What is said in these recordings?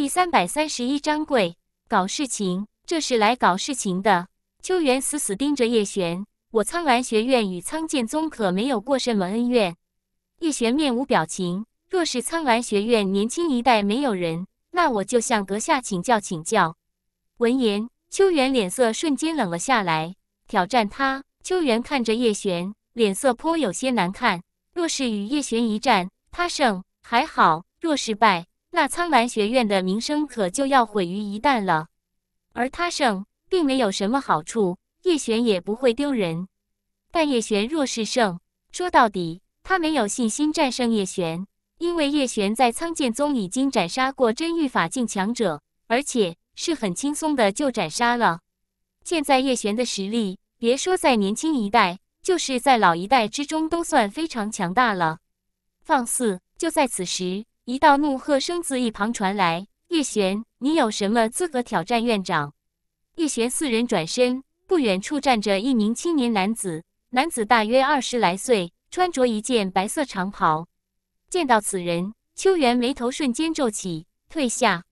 第三百三十一章，贵搞事情，这是来搞事情的。秋元死死盯着叶璇。我苍兰学院与苍剑宗可没有过什么恩怨。叶璇面无表情。若是苍兰学院年轻一代没有人，那我就向阁下请教请教。闻言，秋元脸色瞬间冷了下来。挑战他，秋元看着叶璇，脸色颇有些难看。若是与叶璇一战，他胜还好；若是败，那苍兰学院的名声可就要毁于一旦了，而他胜并没有什么好处，叶璇也不会丢人。但叶璇若是胜，说到底，他没有信心战胜叶璇，因为叶璇在苍剑宗已经斩杀过真御法境强者，而且是很轻松的就斩杀了。现在叶璇的实力，别说在年轻一代，就是在老一代之中都算非常强大了。放肆！就在此时。一道怒喝声自一旁传来：“叶璇，你有什么资格挑战院长？”叶璇四人转身，不远处站着一名青年男子，男子大约二十来岁，穿着一件白色长袍。见到此人，秋元眉头瞬间皱起，退下。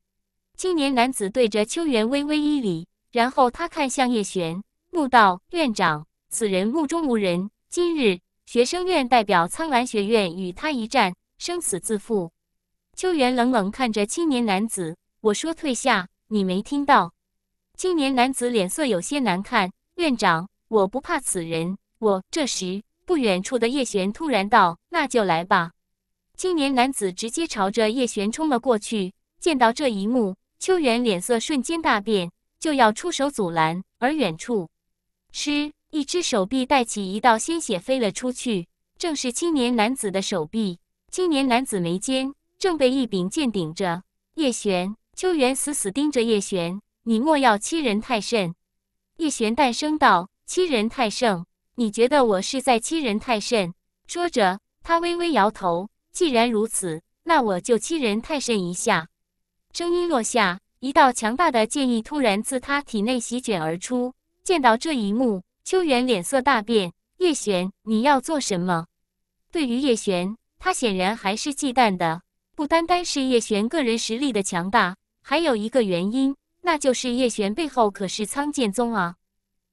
青年男子对着秋元微微一礼，然后他看向叶璇，怒道：“院长，此人目中无人，今日学生院代表苍兰学院与他一战，生死自负。”秋元冷冷看着青年男子，我说：“退下！”你没听到？青年男子脸色有些难看。院长，我不怕此人。我这时，不远处的叶璇突然道：“那就来吧！”青年男子直接朝着叶璇冲了过去。见到这一幕，秋元脸色瞬间大变，就要出手阻拦。而远处，嗤，一只手臂带起一道鲜血飞了出去，正是青年男子的手臂。青年男子眉间。正被一柄剑顶着，叶璇、秋元死死盯着叶璇。你莫要欺人太甚！叶璇淡声道：“欺人太甚？你觉得我是在欺人太甚？”说着，他微微摇头。既然如此，那我就欺人太甚一下。声音落下，一道强大的剑意突然自他体内席卷而出。见到这一幕，秋元脸色大变：“叶璇，你要做什么？”对于叶璇，他显然还是忌惮的。不单单是叶璇个人实力的强大，还有一个原因，那就是叶璇背后可是苍剑宗啊。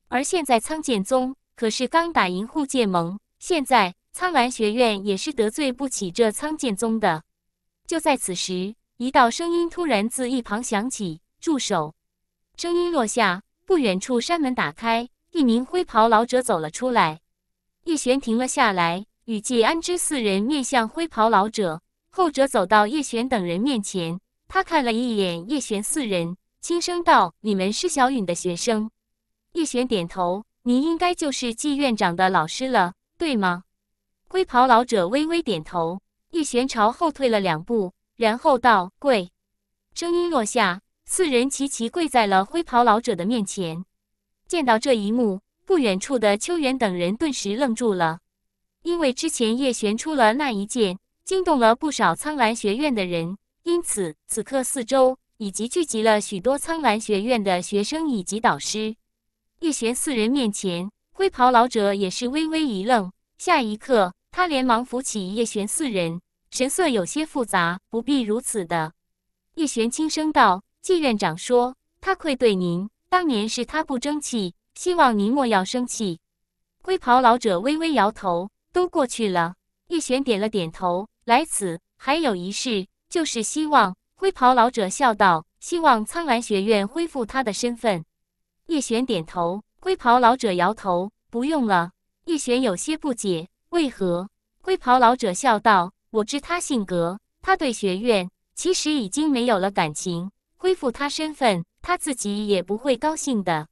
而现在苍剑宗可是刚打赢护剑盟，现在苍兰学院也是得罪不起这苍剑宗的。就在此时，一道声音突然自一旁响起：“住手！”声音落下，不远处山门打开，一名灰袍老者走了出来。叶璇停了下来，与季安之四人面向灰袍老者。后者走到叶璇等人面前，他看了一眼叶璇四人，轻声道：“你们是小允的学生。”叶璇点头：“你应该就是季院长的老师了，对吗？”灰袍老者微微点头。叶璇朝后退了两步，然后道：“跪。”声音落下，四人齐齐跪在了灰袍老者的面前。见到这一幕，不远处的秋元等人顿时愣住了，因为之前叶璇出了那一剑。惊动了不少苍兰学院的人，因此此刻四周以及聚集了许多苍兰学院的学生以及导师。叶璇四人面前，灰袍老者也是微微一愣，下一刻他连忙扶起叶璇四人，神色有些复杂。不必如此的，叶璇轻声道：“季院长说他愧对您，当年是他不争气，希望您莫要生气。”灰袍老者微微摇头：“都过去了。”叶璇点了点头。来此还有一事，就是希望。灰袍老者笑道：“希望苍兰学院恢复他的身份。”叶璇点头，灰袍老者摇头：“不用了。”叶璇有些不解，为何？灰袍老者笑道：“我知他性格，他对学院其实已经没有了感情。恢复他身份，他自己也不会高兴的。”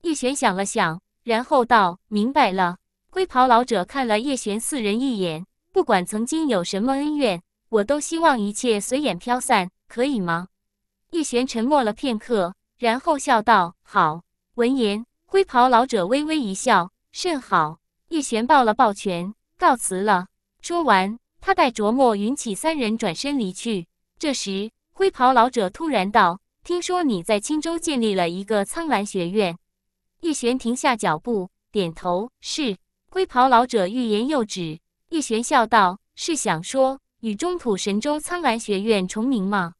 叶璇想了想，然后道：“明白了。”灰袍老者看了叶璇四人一眼。不管曾经有什么恩怨，我都希望一切随眼飘散，可以吗？叶璇沉默了片刻，然后笑道：“好。”闻言，灰袍老者微微一笑，甚好。叶璇抱了抱拳，告辞了。说完，他带着墨、云起三人转身离去。这时，灰袍老者突然道：“听说你在青州建立了一个苍兰学院？”叶璇停下脚步，点头：“是。”灰袍老者欲言又止。叶璇笑道：“是想说与中土神州苍兰学院重名吗？”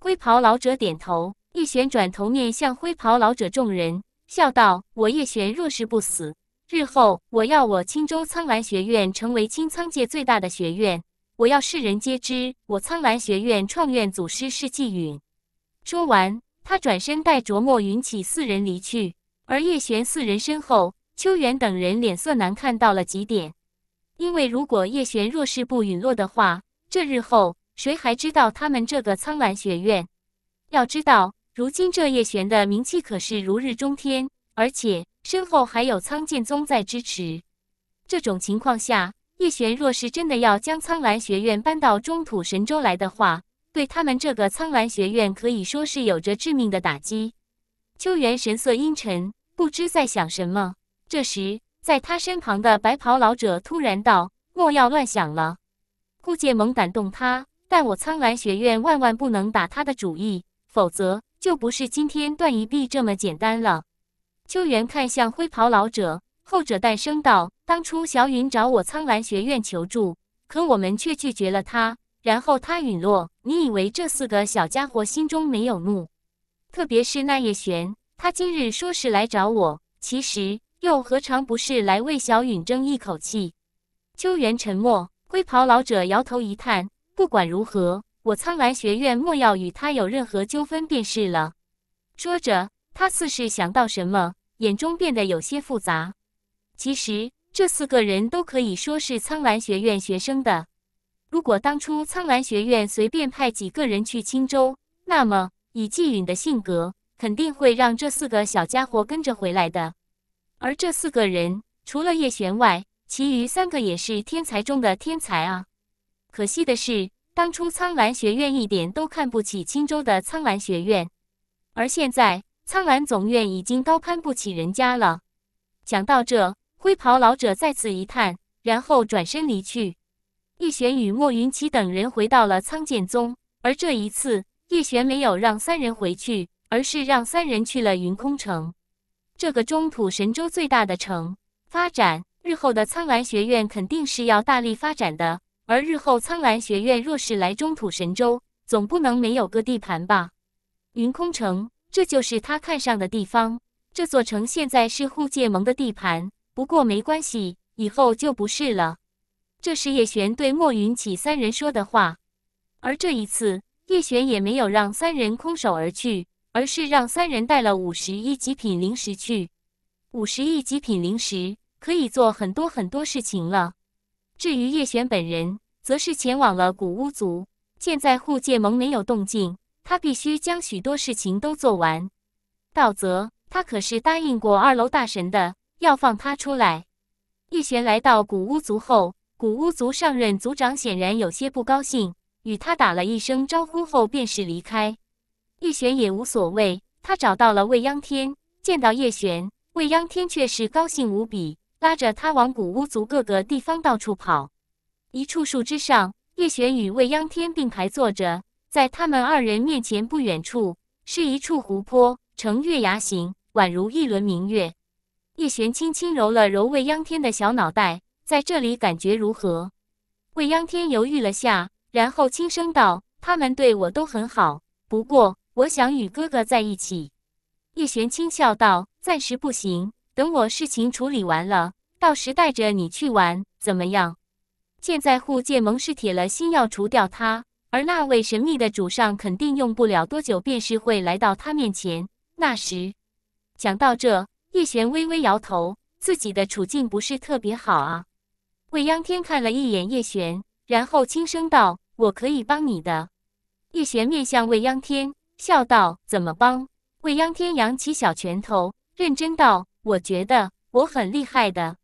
灰袍老者点头。叶璇转头面向灰袍老者，众人笑道：“我叶璇若是不死，日后我要我青州苍兰学院成为青苍界最大的学院。我要世人皆知，我苍兰学院创院祖师是季允。”说完，他转身带着墨、云起四人离去。而叶璇四人身后，秋元等人脸色难看到了极点。因为如果叶璇若是不陨落的话，这日后谁还知道他们这个苍兰学院？要知道，如今这叶璇的名气可是如日中天，而且身后还有苍剑宗在支持。这种情况下，叶璇若是真的要将苍兰学院搬到中土神州来的话，对他们这个苍兰学院可以说是有着致命的打击。秋元神色阴沉，不知在想什么。这时。在他身旁的白袍老者突然道：“莫要乱想了，顾界猛感动他，但我苍兰学院万万不能打他的主意，否则就不是今天断一臂这么简单了。”秋元看向灰袍老者，后者淡声道：“当初小云找我苍兰学院求助，可我们却拒绝了他，然后他陨落。你以为这四个小家伙心中没有怒？特别是那叶璇，他今日说是来找我，其实……”又何尝不是来为小允争一口气？秋元沉默，灰袍老者摇头一叹：“不管如何，我苍兰学院莫要与他有任何纠纷便是了。”说着，他似是想到什么，眼中变得有些复杂。其实，这四个人都可以说是苍兰学院学生的。如果当初苍兰学院随便派几个人去青州，那么以季允的性格，肯定会让这四个小家伙跟着回来的。而这四个人，除了叶璇外，其余三个也是天才中的天才啊。可惜的是，当初苍兰学院一点都看不起青州的苍兰学院，而现在苍兰总院已经高攀不起人家了。讲到这，灰袍老者再次一叹，然后转身离去。叶璇与莫云奇等人回到了苍剑宗，而这一次，叶璇没有让三人回去，而是让三人去了云空城。这个中土神州最大的城，发展日后的苍兰学院肯定是要大力发展的。而日后苍兰学院若是来中土神州，总不能没有个地盘吧？云空城，这就是他看上的地方。这座城现在是护界盟的地盘，不过没关系，以后就不是了。这是叶璇对莫云起三人说的话。而这一次，叶璇也没有让三人空手而去。而是让三人带了五十亿极品零食去，五十亿极品零食可以做很多很多事情了。至于叶璇本人，则是前往了古巫族。现在护界盟没有动静，他必须将许多事情都做完。道泽，他可是答应过二楼大神的，要放他出来。叶璇来到古巫族后，古巫族上任族长显然有些不高兴，与他打了一声招呼后，便是离开。叶璇也无所谓，他找到了未央天，见到叶璇，未央天却是高兴无比，拉着他往古巫族各个地方到处跑。一处树枝上，叶璇与未央天并排坐着，在他们二人面前不远处，是一处湖泊，呈月牙形，宛如一轮明月。叶璇轻轻揉了揉未央天的小脑袋，在这里感觉如何？未央天犹豫了下，然后轻声道：“他们对我都很好，不过。”我想与哥哥在一起。”叶璇轻笑道，“暂时不行，等我事情处理完了，到时带着你去玩，怎么样？”现在护剑盟是铁了心要除掉他，而那位神秘的主上肯定用不了多久便是会来到他面前。那时，想到这，叶璇微微摇头，自己的处境不是特别好啊。未央天看了一眼叶璇，然后轻声道：“我可以帮你的。”叶璇面向未央天。笑道：“怎么帮？”未央天扬起小拳头，认真道：“我觉得我很厉害的。”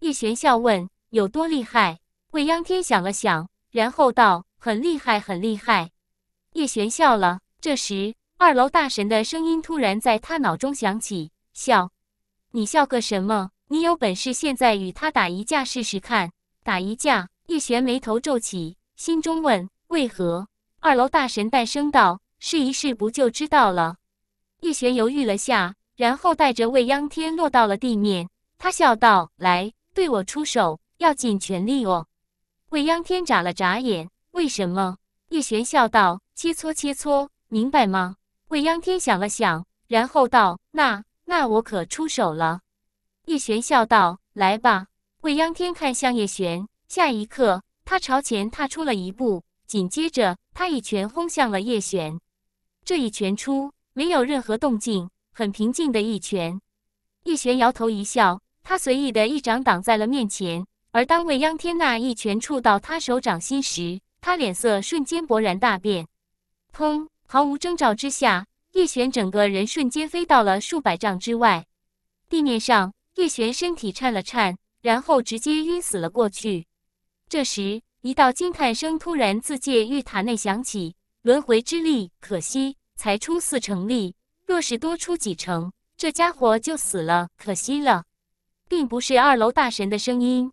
叶璇笑问：“有多厉害？”未央天想了想，然后道：“很厉害，很厉害。”叶璇笑了。这时，二楼大神的声音突然在他脑中响起：“笑，你笑个什么？你有本事现在与他打一架试试看！打一架！”叶璇眉头皱起，心中问：“为何？”二楼大神淡声道。试一试不就知道了？叶璇犹豫了下，然后带着未央天落到了地面。他笑道：“来，对我出手，要尽全力哦。”未央天眨了眨眼：“为什么？”叶璇笑道：“切磋切磋，明白吗？”未央天想了想，然后道：“那……那我可出手了。”叶璇笑道：“来吧。”未央天看向叶璇，下一刻他朝前踏出了一步，紧接着他一拳轰向了叶璇。这一拳出，没有任何动静，很平静的一拳。叶璇摇头一笑，他随意的一掌挡在了面前。而当未央天那一拳触到他手掌心时，他脸色瞬间勃然大变。砰！毫无征兆之下，叶璇整个人瞬间飞到了数百丈之外。地面上，叶璇身体颤了颤，然后直接晕死了过去。这时，一道惊叹声突然自界玉塔内响起。轮回之力，可惜才出四成力，若是多出几成，这家伙就死了。可惜了，并不是二楼大神的声音。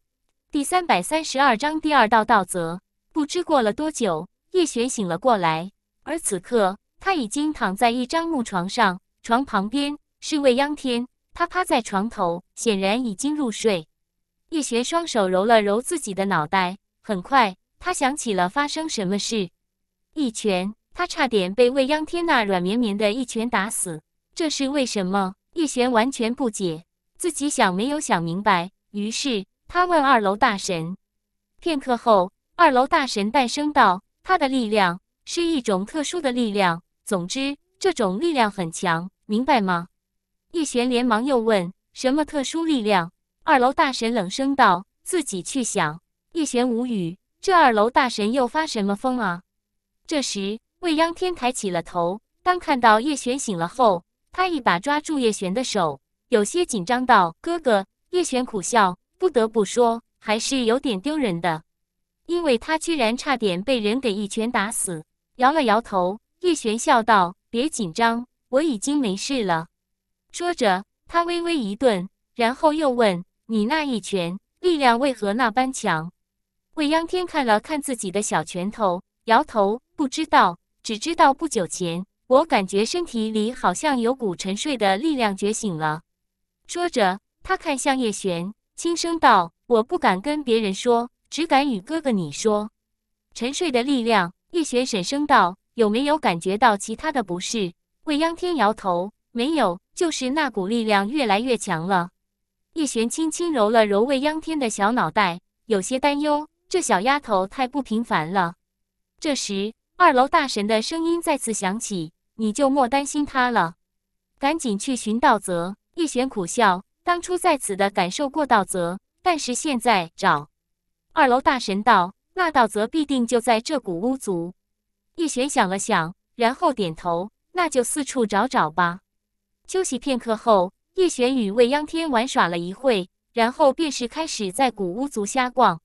第三百三十二章第二道道则。不知过了多久，叶璇醒了过来，而此刻他已经躺在一张木床上，床旁边是未央天，他趴在床头，显然已经入睡。叶璇双手揉了揉自己的脑袋，很快他想起了发生什么事。一拳，他差点被未央天那软绵绵的一拳打死，这是为什么？叶璇完全不解，自己想没有想明白。于是他问二楼大神。片刻后，二楼大神诞生道：“他的力量是一种特殊的力量，总之这种力量很强，明白吗？”叶璇连忙又问：“什么特殊力量？”二楼大神冷声道：“自己去想。”叶璇无语，这二楼大神又发什么疯啊？这时，未央天抬起了头，当看到叶璇醒了后，他一把抓住叶璇的手，有些紧张道：“哥哥。”叶璇苦笑，不得不说，还是有点丢人的，因为他居然差点被人给一拳打死。摇了摇头，叶璇笑道：“别紧张，我已经没事了。”说着，他微微一顿，然后又问：“你那一拳力量为何那般强？”未央天看了看自己的小拳头。摇头，不知道，只知道不久前，我感觉身体里好像有股沉睡的力量觉醒了。说着，他看向叶璇，轻声道：“我不敢跟别人说，只敢与哥哥你说。”沉睡的力量，叶璇沈声道：“有没有感觉到其他的不适？”未央天摇头，没有，就是那股力量越来越强了。叶璇轻轻揉了揉未央天的小脑袋，有些担忧：“这小丫头太不平凡了。”这时，二楼大神的声音再次响起：“你就莫担心他了，赶紧去寻道泽。”叶璇苦笑：“当初在此的感受过道泽，但是现在找。”二楼大神道：“那道泽必定就在这古巫族。”叶璇想了想，然后点头：“那就四处找找吧。”休息片刻后，叶璇与未央天玩耍了一会，然后便是开始在古巫族瞎逛。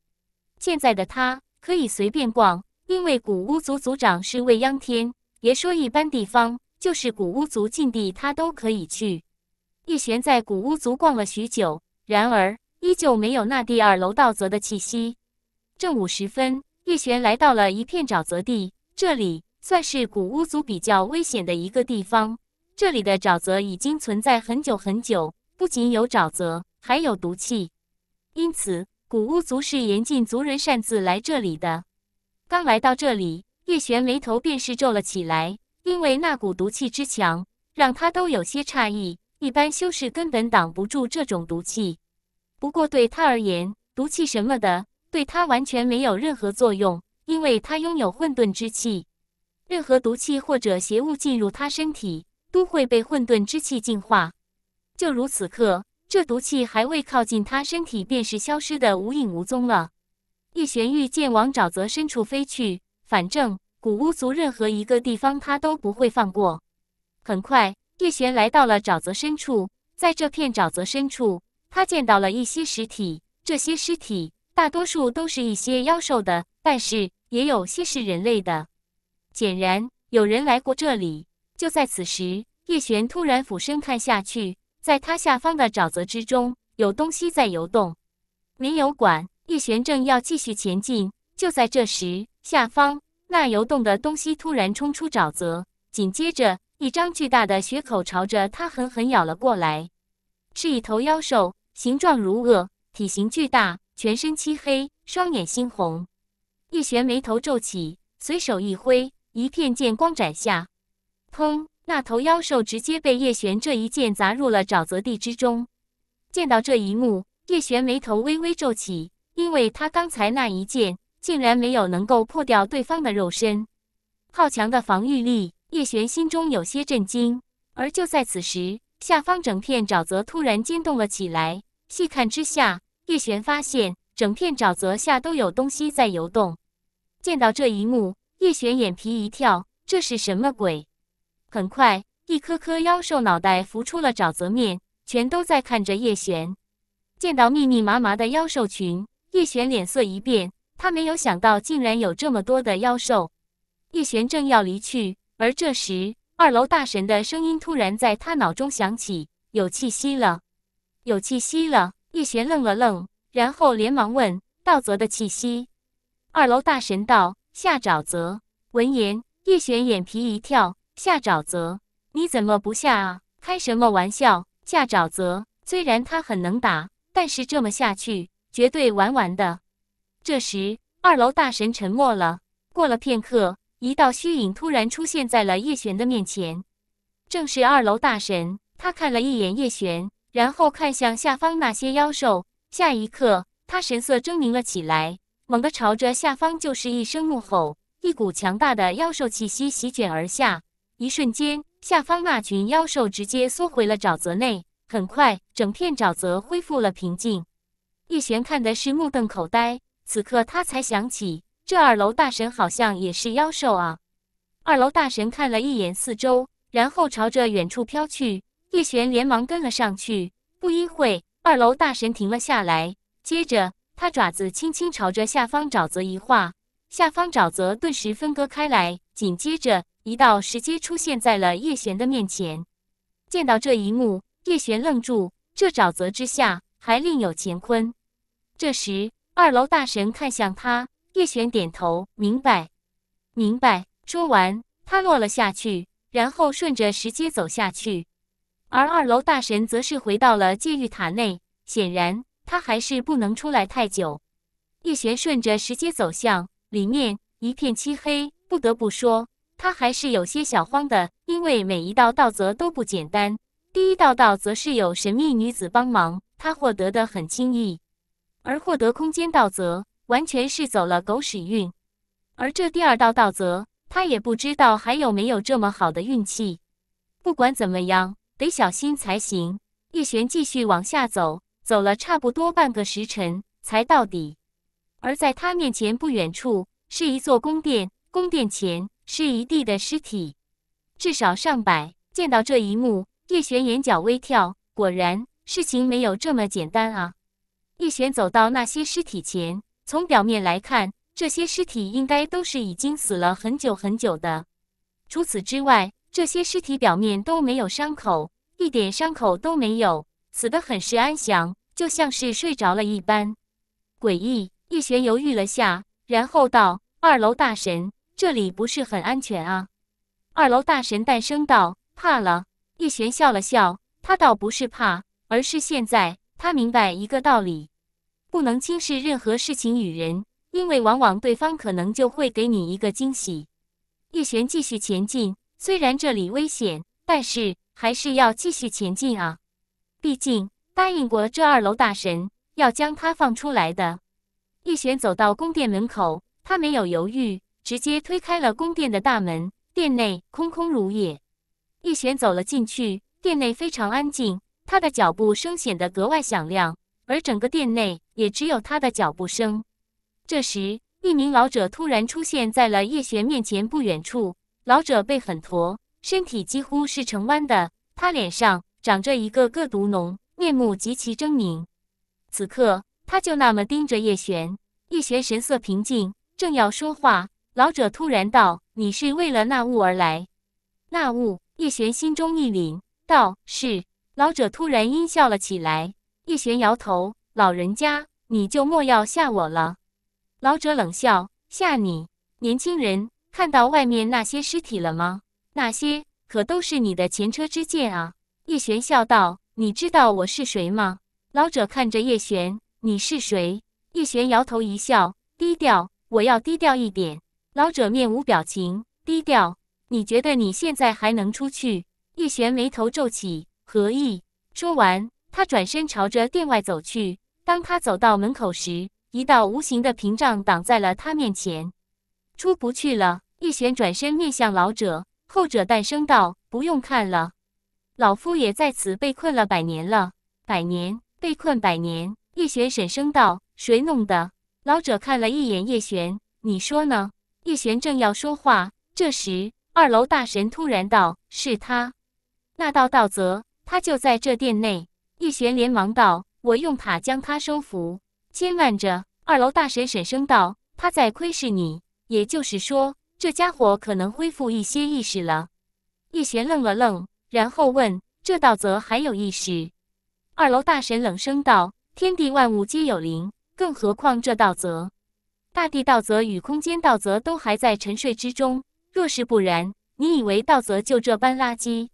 现在的他可以随便逛。因为古巫族族长是未央天，别说一般地方，就是古巫族禁地，他都可以去。叶璇在古巫族逛了许久，然而依旧没有那第二楼道泽的气息。正午时分，叶璇来到了一片沼泽地，这里算是古巫族比较危险的一个地方。这里的沼泽已经存在很久很久，不仅有沼泽，还有毒气，因此古巫族是严禁族人擅自来这里的。刚来到这里，叶璇眉头便是皱了起来，因为那股毒气之强，让他都有些诧异。一般修士根本挡不住这种毒气，不过对他而言，毒气什么的对他完全没有任何作用，因为他拥有混沌之气，任何毒气或者邪物进入他身体，都会被混沌之气净化。就如此刻，这毒气还未靠近他身体，便是消失的无影无踪了。叶玄御剑往沼泽深处飞去，反正古巫族任何一个地方他都不会放过。很快，叶玄来到了沼泽深处，在这片沼泽深处，他见到了一些尸体，这些尸体大多数都是一些妖兽的，但是也有些是人类的。显然，有人来过这里。就在此时，叶玄突然俯身看下去，在他下方的沼泽之中，有东西在游动，没有管。叶璇正要继续前进，就在这时，下方那游动的东西突然冲出沼泽，紧接着，一张巨大的血口朝着他狠狠咬了过来。是一头妖兽，形状如鳄，体型巨大，全身漆黑，双眼猩红。叶璇眉头皱起，随手一挥，一片剑光斩下，砰！那头妖兽直接被叶璇这一剑砸入了沼泽地之中。见到这一幕，叶璇眉头微微皱起。因为他刚才那一剑竟然没有能够破掉对方的肉身，好强的防御力！叶璇心中有些震惊。而就在此时，下方整片沼泽突然惊动了起来。细看之下，叶璇发现整片沼泽下都有东西在游动。见到这一幕，叶璇眼皮一跳，这是什么鬼？很快，一颗颗妖兽脑袋浮出了沼泽面，全都在看着叶璇。见到密密麻麻的妖兽群。叶璇脸色一变，他没有想到竟然有这么多的妖兽。叶璇正要离去，而这时二楼大神的声音突然在他脑中响起：“有气息了，有气息了。”叶璇愣了愣，然后连忙问：“道泽的气息？”二楼大神道：“夏沼泽。”闻言，叶璇眼皮一跳：“夏沼泽？你怎么不下啊？开什么玩笑？夏沼泽？虽然他很能打，但是这么下去……”绝对玩完的。这时，二楼大神沉默了。过了片刻，一道虚影突然出现在了叶璇的面前，正是二楼大神。他看了一眼叶璇，然后看向下方那些妖兽。下一刻，他神色狰狞了起来，猛地朝着下方就是一声怒吼，一股强大的妖兽气息席卷而下。一瞬间，下方那群妖兽直接缩回了沼泽内。很快，整片沼泽恢复了平静。叶璇看的是目瞪口呆，此刻他才想起，这二楼大神好像也是妖兽啊。二楼大神看了一眼四周，然后朝着远处飘去。叶璇连忙跟了上去。不一会，二楼大神停了下来，接着他爪子轻轻朝着下方沼泽一划，下方沼泽顿时分割开来，紧接着一道石阶出现在了叶璇的面前。见到这一幕，叶璇愣住，这沼泽之下还另有乾坤。这时，二楼大神看向他，叶璇点头，明白，明白。说完，他落了下去，然后顺着石阶走下去。而二楼大神则是回到了戒狱塔内，显然他还是不能出来太久。叶璇顺着石阶走向里面，一片漆黑。不得不说，他还是有些小慌的，因为每一道道则都不简单。第一道道则是有神秘女子帮忙，他获得的很轻易。而获得空间道则，完全是走了狗屎运。而这第二道道则，他也不知道还有没有这么好的运气。不管怎么样，得小心才行。叶璇继续往下走，走了差不多半个时辰才到底。而在他面前不远处，是一座宫殿。宫殿前是一地的尸体，至少上百。见到这一幕，叶璇眼角微跳，果然事情没有这么简单啊。叶璇走到那些尸体前，从表面来看，这些尸体应该都是已经死了很久很久的。除此之外，这些尸体表面都没有伤口，一点伤口都没有，死得很是安详，就像是睡着了一般。诡异。叶璇犹豫了下，然后道：“二楼大神，这里不是很安全啊。”二楼大神诞生道：“怕了。”叶璇笑了笑，他倒不是怕，而是现在。他明白一个道理，不能轻视任何事情与人，因为往往对方可能就会给你一个惊喜。叶璇继续前进，虽然这里危险，但是还是要继续前进啊！毕竟答应过这二楼大神要将他放出来的。叶璇走到宫殿门口，他没有犹豫，直接推开了宫殿的大门。殿内空空如也，叶璇走了进去，殿内非常安静。他的脚步声显得格外响亮，而整个殿内也只有他的脚步声。这时，一名老者突然出现在了叶璇面前不远处。老者背很驼，身体几乎是呈弯的，他脸上长着一个个毒脓，面目极其狰狞。此刻，他就那么盯着叶璇。叶璇神色平静，正要说话，老者突然道：“你是为了那物而来？”那物，叶璇心中一凛，道：“是。”老者突然阴笑了起来，叶璇摇头：“老人家，你就莫要吓我了。”老者冷笑：“吓你？年轻人，看到外面那些尸体了吗？那些可都是你的前车之鉴啊！”叶璇笑道：“你知道我是谁吗？”老者看着叶璇：“你是谁？”叶璇摇头一笑：“低调，我要低调一点。”老者面无表情：“低调？你觉得你现在还能出去？”叶璇眉头皱起。何意？说完，他转身朝着殿外走去。当他走到门口时，一道无形的屏障挡在了他面前，出不去了。叶璇转身面向老者，后者淡声道：“不用看了，老夫也在此被困了百年了。百年，被困百年。”叶璇沈声道：“谁弄的？”老者看了一眼叶璇，你说呢？叶璇正要说话，这时二楼大神突然道：“是他，那道道则。”他就在这殿内，叶玄连忙道：“我用塔将他收服。”千万着！二楼大神沈声道：“他在窥视你，也就是说，这家伙可能恢复一些意识了。”叶玄愣了愣，然后问：“这道则还有意识？”二楼大神冷声道：“天地万物皆有灵，更何况这道则？大地道则与空间道则都还在沉睡之中。若是不然，你以为道则就这般垃圾？”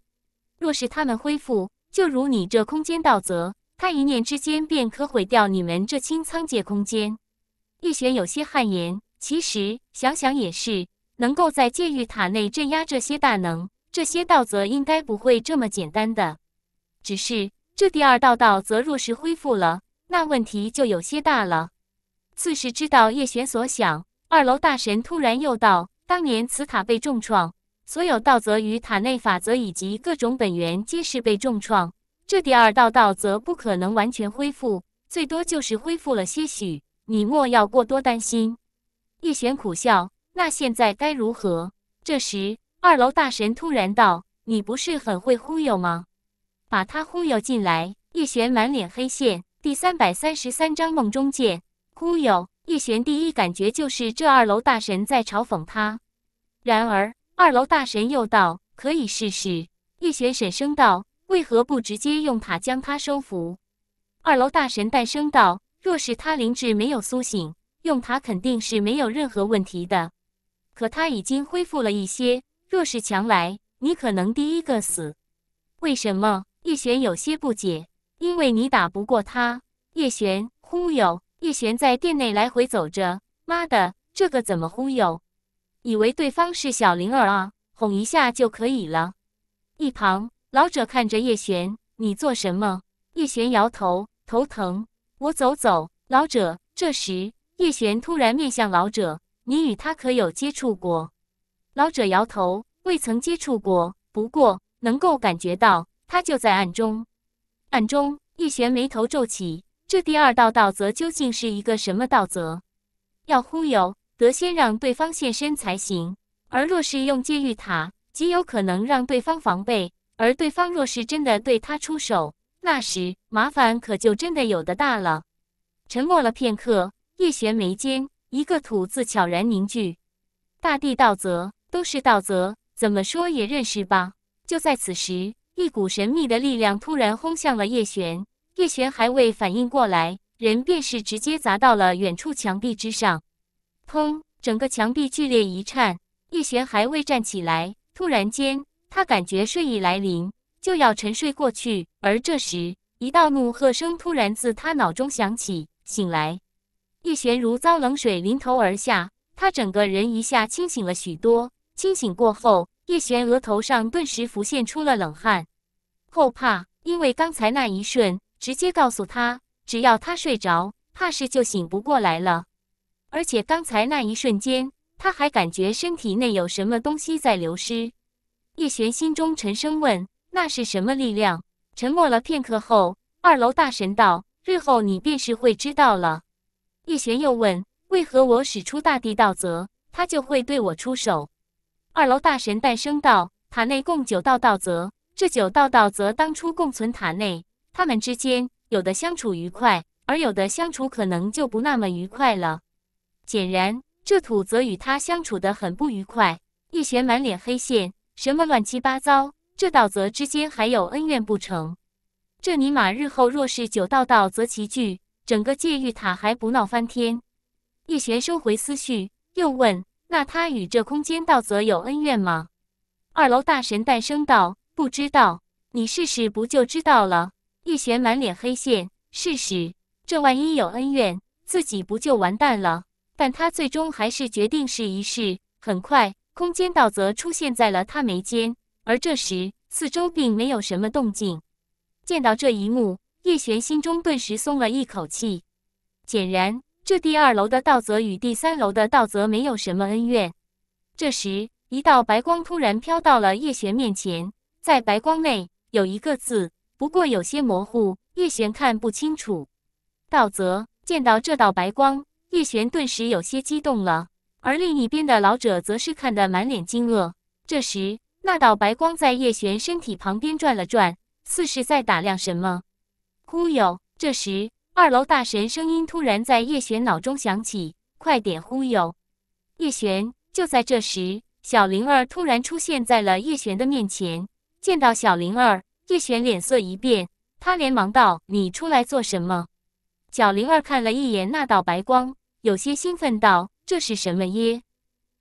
若是他们恢复，就如你这空间道则，他一念之间便可毁掉你们这清苍界空间。叶璇有些汗颜。其实想想也是，能够在界狱塔内镇压这些大能，这些道则应该不会这么简单的。只是这第二道道则若是恢复了，那问题就有些大了。此时知道叶璇所想，二楼大神突然又道：“当年此塔被重创。”所有道则与塔内法则以及各种本源皆是被重创，这第二道道则不可能完全恢复，最多就是恢复了些许。你莫要过多担心。叶璇苦笑。那现在该如何？这时，二楼大神突然道：“你不是很会忽悠吗？把他忽悠进来。”叶璇满脸黑线。第三百三十三章梦中见忽悠。叶璇第一感觉就是这二楼大神在嘲讽他，然而。二楼大神又道：“可以试试。”叶璇婶声道：“为何不直接用塔将他收服？”二楼大神淡声道：“若是他灵智没有苏醒，用塔肯定是没有任何问题的。可他已经恢复了一些，若是强来，你可能第一个死。”为什么？叶璇有些不解：“因为你打不过他。”叶璇忽悠叶璇在店内来回走着：“妈的，这个怎么忽悠？”以为对方是小灵儿啊，哄一下就可以了。一旁老者看着叶璇，你做什么？叶璇摇头，头疼。我走走。老者。这时，叶璇突然面向老者：“你与他可有接触过？”老者摇头，未曾接触过。不过，能够感觉到他就在暗中。暗中，叶璇眉头皱起。这第二道道则究竟是一个什么道则？要忽悠。得先让对方现身才行，而若是用戒玉塔，极有可能让对方防备。而对方若是真的对他出手，那时麻烦可就真的有的大了。沉默了片刻，叶璇眉间一个土字悄然凝聚，大地道泽都是道泽，怎么说也认识吧？就在此时，一股神秘的力量突然轰向了叶璇，叶璇还未反应过来，人便是直接砸到了远处墙壁之上。砰！整个墙壁剧烈一颤。叶璇还未站起来，突然间，他感觉睡意来临，就要沉睡过去。而这时，一道怒喝声突然自他脑中响起。醒来，叶璇如遭冷水淋头而下，他整个人一下清醒了许多。清醒过后，叶璇额头上顿时浮现出了冷汗，后怕，因为刚才那一瞬，直接告诉他，只要他睡着，怕是就醒不过来了。而且刚才那一瞬间，他还感觉身体内有什么东西在流失。叶璇心中沉声问：“那是什么力量？”沉默了片刻后，二楼大神道：“日后你便是会知道了。”叶璇又问：“为何我使出大地道则，他就会对我出手？”二楼大神淡声道：“塔内共九道道则，这九道道则当初共存塔内，他们之间有的相处愉快，而有的相处可能就不那么愉快了。”显然，这土则与他相处得很不愉快。叶璇满脸黑线，什么乱七八糟？这道则之间还有恩怨不成？这尼玛，日后若是九道道则齐聚，整个戒玉塔还不闹翻天？叶璇收回思绪，又问：“那他与这空间道则有恩怨吗？”二楼大神诞生道：“不知道，你试试不就知道了。”叶璇满脸黑线，试试？这万一有恩怨，自己不就完蛋了？但他最终还是决定试一试。很快，空间道则出现在了他眉间，而这时四周并没有什么动静。见到这一幕，叶璇心中顿时松了一口气。显然，这第二楼的道则与第三楼的道则没有什么恩怨。这时，一道白光突然飘到了叶璇面前，在白光内有一个字，不过有些模糊，叶璇看不清楚。道则见到这道白光。叶璇顿时有些激动了，而另一边的老者则是看得满脸惊愕。这时，那道白光在叶璇身体旁边转了转，似是在打量什么。忽悠！这时，二楼大神声音突然在叶璇脑中响起：“快点忽悠！”叶璇就在这时，小灵儿突然出现在了叶璇的面前。见到小灵儿，叶璇脸色一变，他连忙道：“你出来做什么？”小灵儿看了一眼那道白光。有些兴奋道：“这是什么耶？”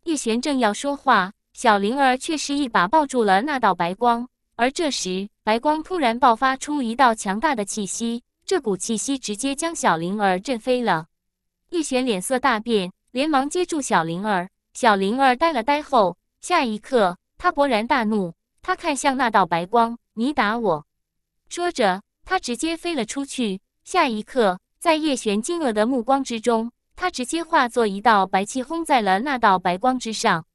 叶璇正要说话，小灵儿却是一把抱住了那道白光。而这时，白光突然爆发出一道强大的气息，这股气息直接将小灵儿震飞了。叶璇脸色大变，连忙接住小灵儿。小灵儿呆了呆后，下一刻他勃然大怒，他看向那道白光：“你打我！”说着，他直接飞了出去。下一刻，在叶璇惊愕的目光之中。他直接化作一道白气，轰在了那道白光之上。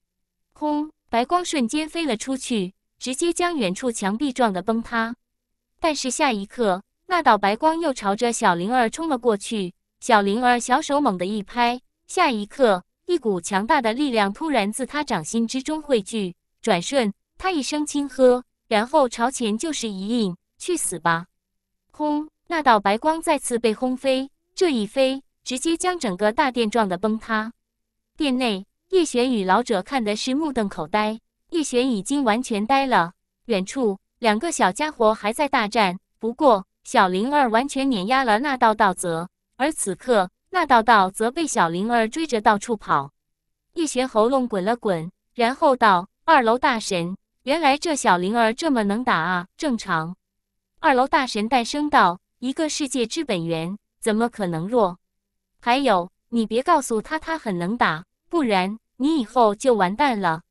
轰！白光瞬间飞了出去，直接将远处墙壁撞得崩塌。但是下一刻，那道白光又朝着小灵儿冲了过去。小灵儿小手猛地一拍，下一刻，一股强大的力量突然自他掌心之中汇聚。转瞬，他一声轻喝，然后朝前就是一印：“去死吧！”轰！那道白光再次被轰飞。这一飞。直接将整个大殿撞得崩塌。殿内，叶璇与老者看的是目瞪口呆。叶璇已经完全呆了。远处，两个小家伙还在大战，不过小灵儿完全碾压了那道道则，而此刻那道道则被小灵儿追着到处跑。叶璇喉咙滚了滚，然后道：“二楼大神，原来这小灵儿这么能打啊！”正常。二楼大神诞生道：“一个世界之本源，怎么可能弱？”还有，你别告诉他，他很能打，不然你以后就完蛋了。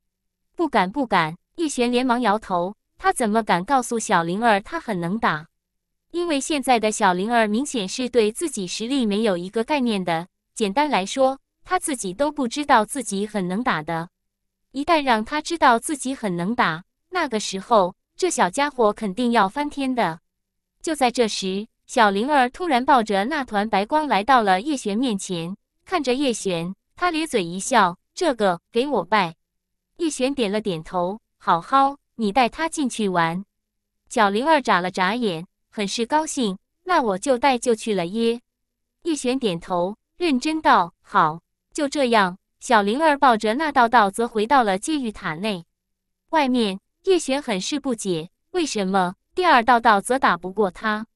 不敢，不敢！叶璇连忙摇头，他怎么敢告诉小灵儿他很能打？因为现在的小灵儿明显是对自己实力没有一个概念的，简单来说，他自己都不知道自己很能打的。一旦让他知道自己很能打，那个时候这小家伙肯定要翻天的。就在这时。小灵儿突然抱着那团白光来到了叶璇面前，看着叶璇，他咧嘴一笑：“这个给我拜。”叶璇点了点头：“好好，你带他进去玩。”小灵儿眨了眨眼，很是高兴：“那我就带就去了耶。”叶璇点头，认真道：“好，就这样。”小灵儿抱着那道道则回到了戒玉塔内。外面，叶璇很是不解，为什么第二道道则打不过他。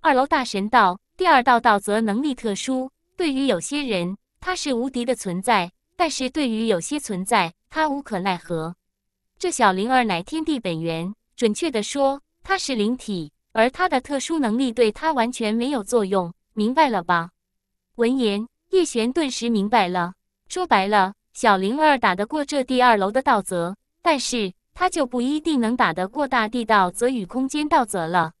二楼大神道，第二道道则能力特殊，对于有些人他是无敌的存在，但是对于有些存在他无可奈何。这小灵儿乃天地本源，准确的说，他是灵体，而他的特殊能力对他完全没有作用，明白了吧？闻言，叶璇顿时明白了。说白了，小灵儿打得过这第二楼的道则，但是他就不一定能打得过大地道则与空间道则了。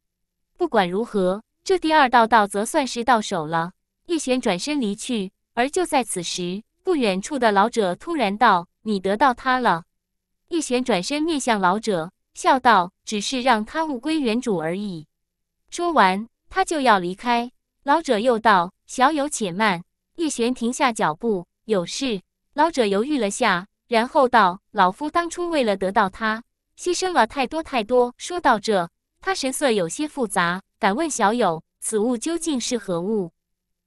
不管如何。这第二道道则算是到手了。叶璇转身离去，而就在此时，不远处的老者突然道：“你得到他了。”叶璇转身面向老者，笑道：“只是让他物归原主而已。”说完，他就要离开。老者又道：“小友且慢。”叶璇停下脚步，有事。老者犹豫了下，然后道：“老夫当初为了得到他，牺牲了太多太多。”说到这，他神色有些复杂。敢问小友，此物究竟是何物？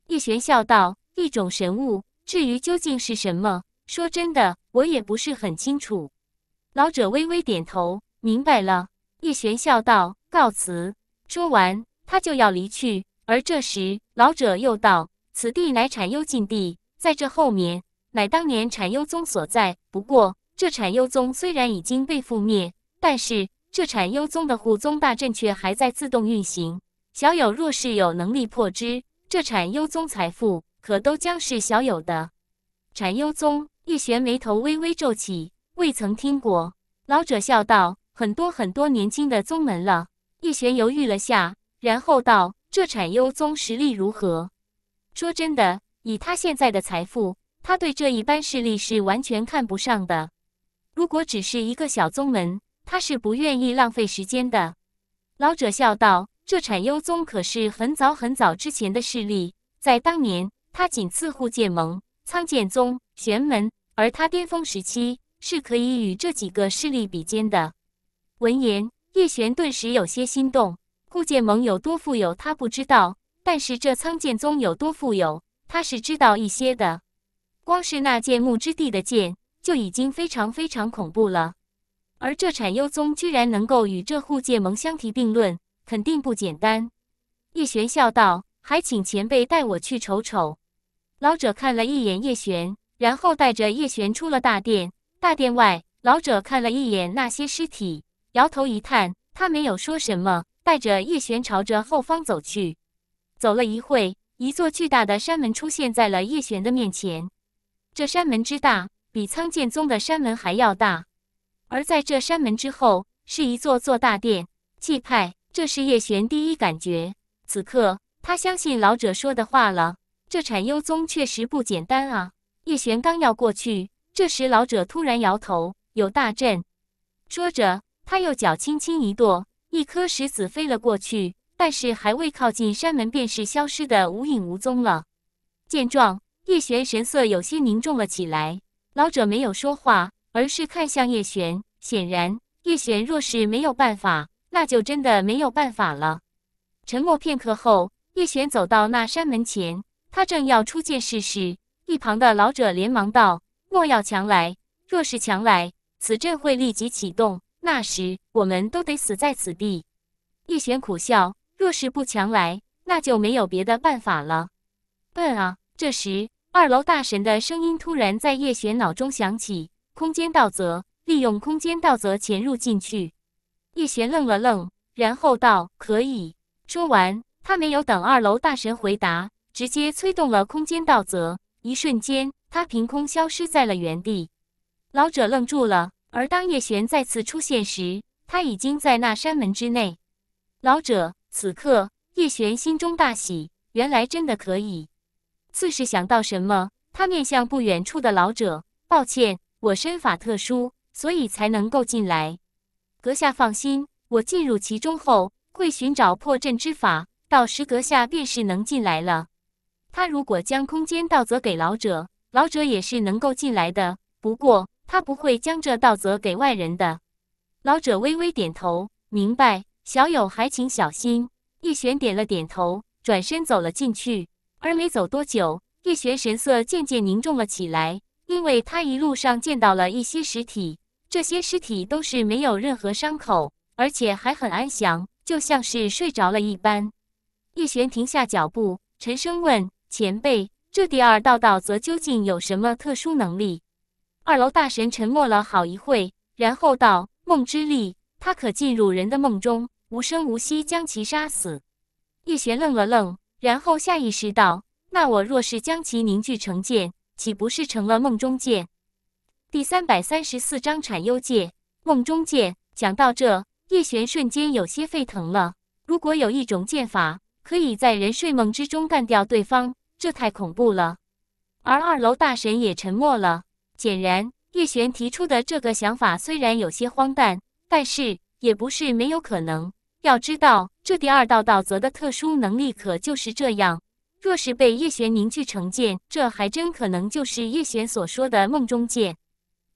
叶璇笑道：“一种神物。至于究竟是什么，说真的，我也不是很清楚。”老者微微点头，明白了。叶璇笑道：“告辞。”说完，他就要离去。而这时，老者又道：“此地乃产幽禁地，在这后面，乃当年产幽宗所在。不过，这产幽宗虽然已经被覆灭，但是……”这阐幽宗的护宗大阵却还在自动运行。小友若是有能力破之，这阐幽宗财富可都将是小友的。阐幽宗，叶璇眉头微微皱起，未曾听过。老者笑道：“很多很多年轻的宗门了。”叶璇犹豫了下，然后道：“这阐幽宗实力如何？说真的，以他现在的财富，他对这一般势力是完全看不上的。如果只是一个小宗门。”他是不愿意浪费时间的。老者笑道：“这阐幽宗可是很早很早之前的势力，在当年，他仅次护剑盟、苍剑宗、玄门，而他巅峰时期是可以与这几个势力比肩的。”闻言，叶璇顿时有些心动。护剑盟有多富有，他不知道；但是这苍剑宗有多富有，他是知道一些的。光是那剑墓之地的剑，就已经非常非常恐怖了。而这阐幽宗居然能够与这护界盟相提并论，肯定不简单。叶璇笑道：“还请前辈带我去瞅瞅。”老者看了一眼叶璇，然后带着叶璇出了大殿。大殿外，老者看了一眼那些尸体，摇头一叹，他没有说什么，带着叶璇朝着后方走去。走了一会，一座巨大的山门出现在了叶璇的面前。这山门之大，比苍剑宗的山门还要大。而在这山门之后，是一座座大殿，气派。这是叶璇第一感觉。此刻，他相信老者说的话了。这产幽宗确实不简单啊！叶璇刚要过去，这时老者突然摇头：“有大阵。”说着，他右脚轻轻一跺，一颗石子飞了过去，但是还未靠近山门，便是消失的无影无踪了。见状，叶璇神色有些凝重了起来。老者没有说话。而是看向叶璇，显然叶璇若是没有办法，那就真的没有办法了。沉默片刻后，叶璇走到那山门前，他正要出剑试试，一旁的老者连忙道：“莫要强来，若是强来，此阵会立即启动，那时我们都得死在此地。”叶璇苦笑：“若是不强来，那就没有别的办法了。”笨啊！这时二楼大神的声音突然在叶璇脑中响起。空间道则，利用空间道则潜入进去。叶璇愣了愣，然后道：“可以说完。”他没有等二楼大神回答，直接催动了空间道则。一瞬间，他凭空消失在了原地。老者愣住了。而当叶璇再次出现时，他已经在那山门之内。老者此刻，叶璇心中大喜，原来真的可以。似是想到什么，他面向不远处的老者：“抱歉。”我身法特殊，所以才能够进来。阁下放心，我进入其中后会寻找破阵之法，到时阁下便是能进来了。他如果将空间道则给老者，老者也是能够进来的。不过他不会将这道则给外人的。老者微微点头，明白。小友还请小心。叶璇点了点头，转身走了进去。而没走多久，叶璇神色渐渐凝重了起来。因为他一路上见到了一些尸体，这些尸体都是没有任何伤口，而且还很安详，就像是睡着了一般。叶璇停下脚步，沉声问：“前辈，这第二道道则究竟有什么特殊能力？”二楼大神沉默了好一会，然后道：“梦之力，它可进入人的梦中，无声无息将其杀死。”叶璇愣了愣，然后下意识道：“那我若是将其凝聚成剑？”岂不是成了梦中剑？第三百三十四章产幽界梦中剑。讲到这，叶璇瞬间有些沸腾了。如果有一种剑法可以在人睡梦之中干掉对方，这太恐怖了。而二楼大神也沉默了。显然，叶璇提出的这个想法虽然有些荒诞，但是也不是没有可能。要知道，这第二道道则的特殊能力可就是这样。若是被叶璇凝聚成剑，这还真可能就是叶璇所说的梦中剑。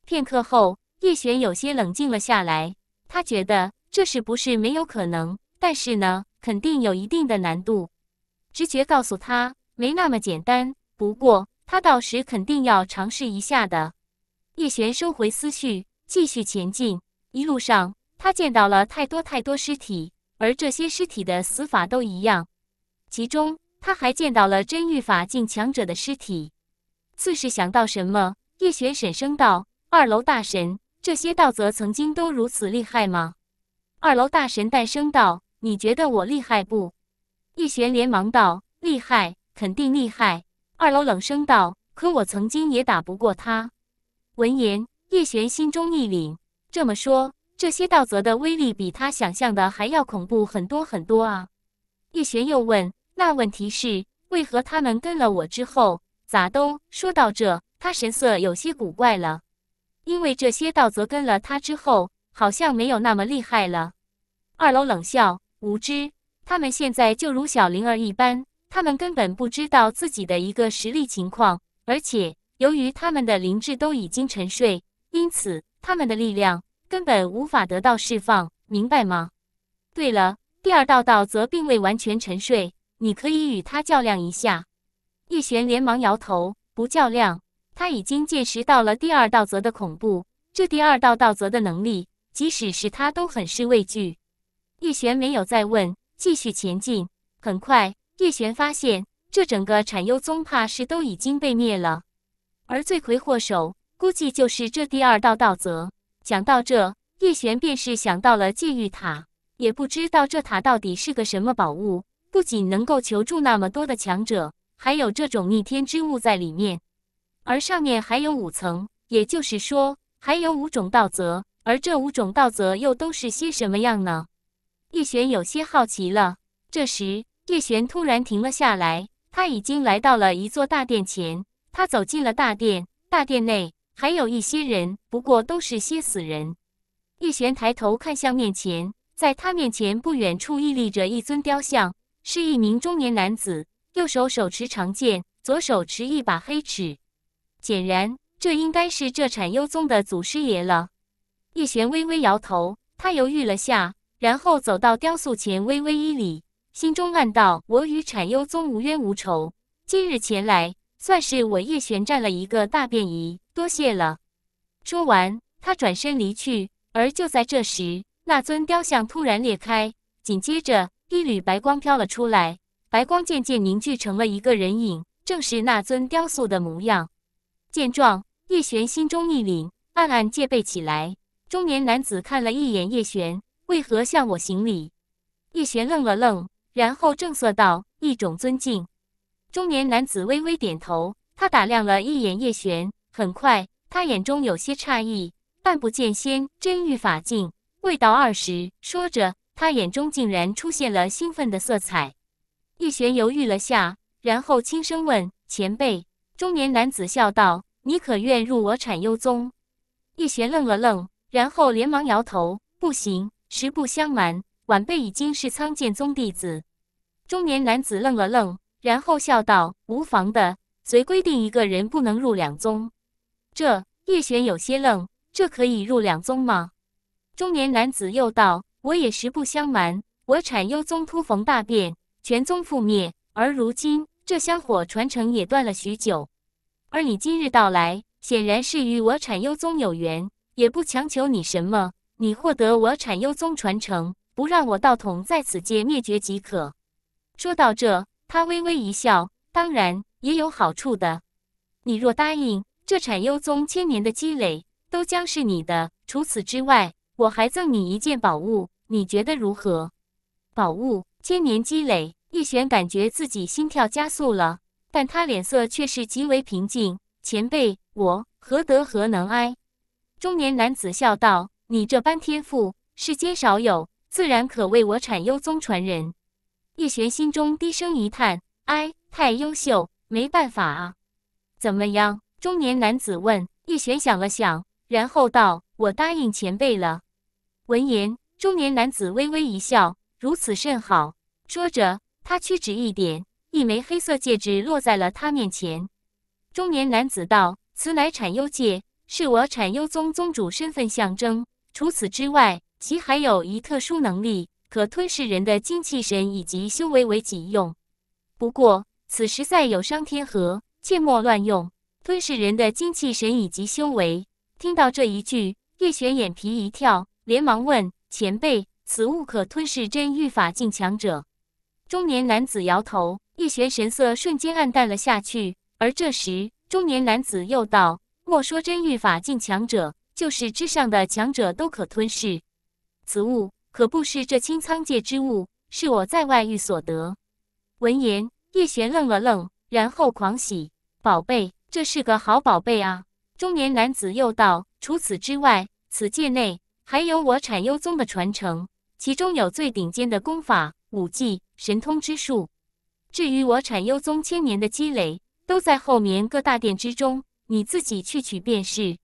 片刻后，叶璇有些冷静了下来，他觉得这是不是没有可能？但是呢，肯定有一定的难度。直觉告诉他没那么简单，不过他到时肯定要尝试一下的。叶璇收回思绪，继续前进。一路上，他见到了太多太多尸体，而这些尸体的死法都一样，其中。他还见到了真御法境强者的尸体，似是想到什么，叶璇沈声道：“二楼大神，这些道则曾经都如此厉害吗？”二楼大神淡声道：“你觉得我厉害不？”叶璇连忙道：“厉害，肯定厉害。”二楼冷声道：“可我曾经也打不过他。”闻言，叶璇心中一凛。这么说，这些道则的威力比他想象的还要恐怖很多很多啊！叶璇又问。那问题是，为何他们跟了我之后，咋都说到这？他神色有些古怪了，因为这些道则跟了他之后，好像没有那么厉害了。二楼冷笑，无知！他们现在就如小灵儿一般，他们根本不知道自己的一个实力情况，而且由于他们的灵智都已经沉睡，因此他们的力量根本无法得到释放，明白吗？对了，第二道道则并未完全沉睡。你可以与他较量一下。叶璇连忙摇头，不较量。他已经见识到了第二道则的恐怖，这第二道道则的能力，即使是他都很是畏惧。叶璇没有再问，继续前进。很快，叶璇发现这整个产幽宗怕是都已经被灭了，而罪魁祸首估计就是这第二道道则。讲到这，叶璇便是想到了戒玉塔，也不知道这塔到底是个什么宝物。不仅能够求助那么多的强者，还有这种逆天之物在里面，而上面还有五层，也就是说还有五种道则，而这五种道则又都是些什么样呢？叶璇有些好奇了。这时，叶璇突然停了下来，他已经来到了一座大殿前，他走进了大殿，大殿内还有一些人，不过都是些死人。叶璇抬头看向面前，在他面前不远处屹立着一尊雕像。是一名中年男子，右手手持长剑，左手持一把黑尺。显然，这应该是这阐幽宗的祖师爷了。叶璇微微摇头，他犹豫了下，然后走到雕塑前，微微一礼，心中暗道：“我与阐幽宗无冤无仇，今日前来，算是我叶璇占了一个大便宜，多谢了。”说完，他转身离去。而就在这时，那尊雕像突然裂开，紧接着。一缕白光飘了出来，白光渐渐凝聚成了一个人影，正是那尊雕塑的模样。见状，叶璇心中一凛，暗暗戒备起来。中年男子看了一眼叶璇，为何向我行礼？叶璇愣了愣，然后正色道：“一种尊敬。”中年男子微微点头，他打量了一眼叶璇，很快他眼中有些诧异：“半步剑仙，真玉法境，未到二十。”说着。他眼中竟然出现了兴奋的色彩，叶璇犹豫了下，然后轻声问：“前辈。”中年男子笑道：“你可愿入我产幽宗？”叶璇愣了愣，然后连忙摇头：“不行，实不相瞒，晚辈已经是苍剑宗弟子。”中年男子愣了愣，然后笑道：“无妨的，虽规定一个人不能入两宗。”这叶璇有些愣：“这可以入两宗吗？”中年男子又道。我也实不相瞒，我产幽宗突逢大变，全宗覆灭，而如今这香火传承也断了许久。而你今日到来，显然是与我产幽宗有缘，也不强求你什么。你获得我产幽宗传承，不让我道统在此界灭绝即可。说到这，他微微一笑，当然也有好处的。你若答应，这产幽宗千年的积累都将是你的。除此之外，我还赠你一件宝物。你觉得如何？宝物千年积累，叶璇感觉自己心跳加速了，但他脸色却是极为平静。前辈，我何德何能？哀？中年男子笑道：“你这般天赋，世间少有，自然可为我产幽宗传人。”叶璇心中低声一叹：“哎，太优秀，没办法啊。”怎么样？中年男子问叶璇，想了想，然后道：“我答应前辈了。”闻言。中年男子微微一笑，如此甚好。说着，他屈指一点，一枚黑色戒指落在了他面前。中年男子道：“此乃产幽戒，是我产幽宗宗主身份象征。除此之外，其还有一特殊能力，可吞噬人的精气神以及修为为己用。不过，此时在有伤天和，切莫乱用，吞噬人的精气神以及修为。”听到这一句，叶璇眼皮一跳，连忙问。前辈，此物可吞噬真御法境强者。中年男子摇头，叶璇神色瞬间暗淡了下去。而这时，中年男子又道：“莫说真御法境强者，就是之上的强者都可吞噬此物，可不是这清苍界之物，是我在外域所得。”闻言，叶璇愣了愣，然后狂喜：“宝贝，这是个好宝贝啊！”中年男子又道：“除此之外，此界内……”还有我产幽宗的传承，其中有最顶尖的功法、武技、神通之术。至于我产幽宗千年的积累，都在后面各大殿之中，你自己去取便是。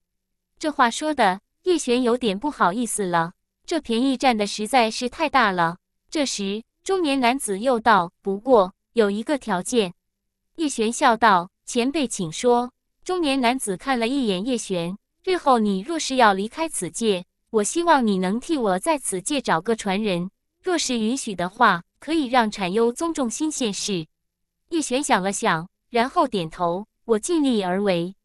这话说的，叶璇有点不好意思了，这便宜占的实在是太大了。这时，中年男子又道：“不过有一个条件。”叶璇笑道：“前辈，请说。”中年男子看了一眼叶璇，日后你若是要离开此界。我希望你能替我在此界找个传人，若是允许的话，可以让产优宗重新现世。叶璇想了想，然后点头：“我尽力而为。”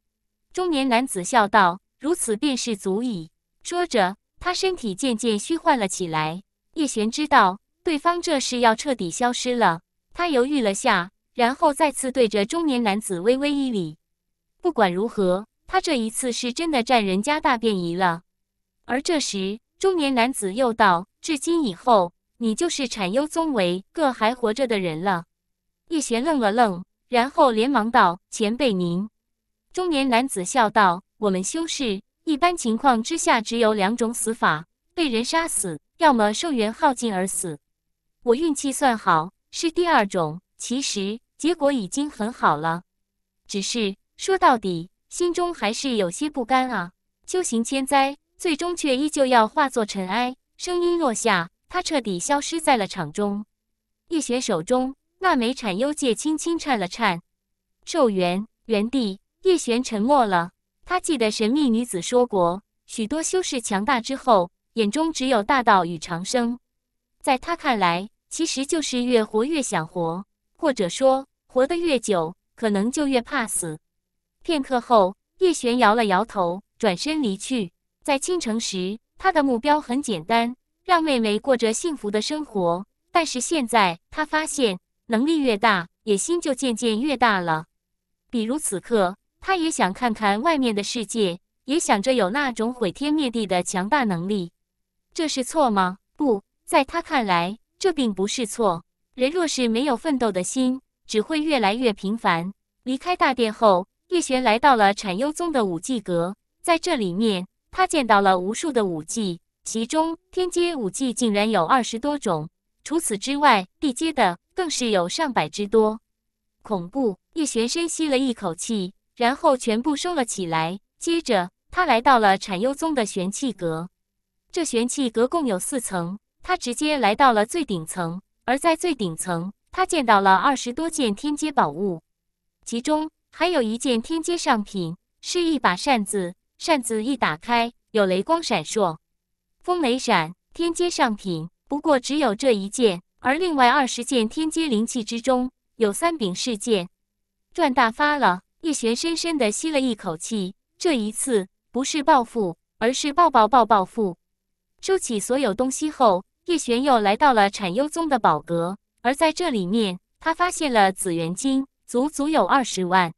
中年男子笑道：“如此便是足矣。”说着，他身体渐渐虚幻了起来。叶璇知道对方这是要彻底消失了，他犹豫了下，然后再次对着中年男子微微一礼。不管如何，他这一次是真的占人家大便宜了。而这时，中年男子又道：“至今以后，你就是产幽宗唯个还活着的人了。”叶璇愣了愣，然后连忙道：“前辈您。”中年男子笑道：“我们修士一般情况之下只有两种死法：被人杀死，要么寿元耗尽而死。我运气算好，是第二种。其实结果已经很好了，只是说到底，心中还是有些不甘啊。修行千灾。”最终却依旧要化作尘埃。声音落下，他彻底消失在了场中。叶璇手中那枚产幽戒轻轻颤了颤。寿元，元帝。叶璇沉默了。他记得神秘女子说过，许多修士强大之后，眼中只有大道与长生。在他看来，其实就是越活越想活，或者说，活得越久，可能就越怕死。片刻后，叶璇摇了摇头，转身离去。在青城时，他的目标很简单，让妹妹过着幸福的生活。但是现在，他发现能力越大，野心就渐渐越大了。比如此刻，他也想看看外面的世界，也想着有那种毁天灭地的强大能力。这是错吗？不在他看来，这并不是错。人若是没有奋斗的心，只会越来越平凡。离开大殿后，叶璇来到了产幽宗的五祭阁，在这里面。他见到了无数的武技，其中天阶武技竟然有二十多种。除此之外，地阶的更是有上百之多，恐怖！叶璇深吸了一口气，然后全部收了起来。接着，他来到了产幽宗的玄气阁。这玄气阁共有四层，他直接来到了最顶层。而在最顶层，他见到了二十多件天阶宝物，其中还有一件天阶上品，是一把扇子。扇子一打开，有雷光闪烁，风雷闪，天阶上品。不过只有这一件，而另外二十件天阶灵器之中，有三柄是剑。赚大发了！叶璇深深的吸了一口气，这一次不是暴富，而是暴暴暴暴富。收起所有东西后，叶璇又来到了产幽宗的宝阁，而在这里面，他发现了紫元金，足足有二十万。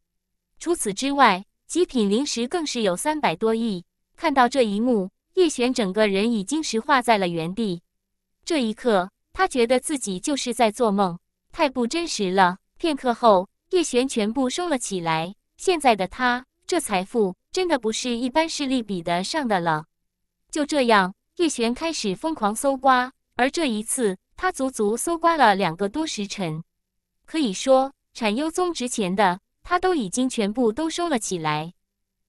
除此之外，极品灵石更是有三百多亿。看到这一幕，叶璇整个人已经石化在了原地。这一刻，他觉得自己就是在做梦，太不真实了。片刻后，叶璇全部收了起来。现在的他，这财富真的不是一般势力比得上的了。就这样，叶璇开始疯狂搜刮，而这一次，他足足搜刮了两个多时辰。可以说，产幽宗值钱的。他都已经全部都收了起来。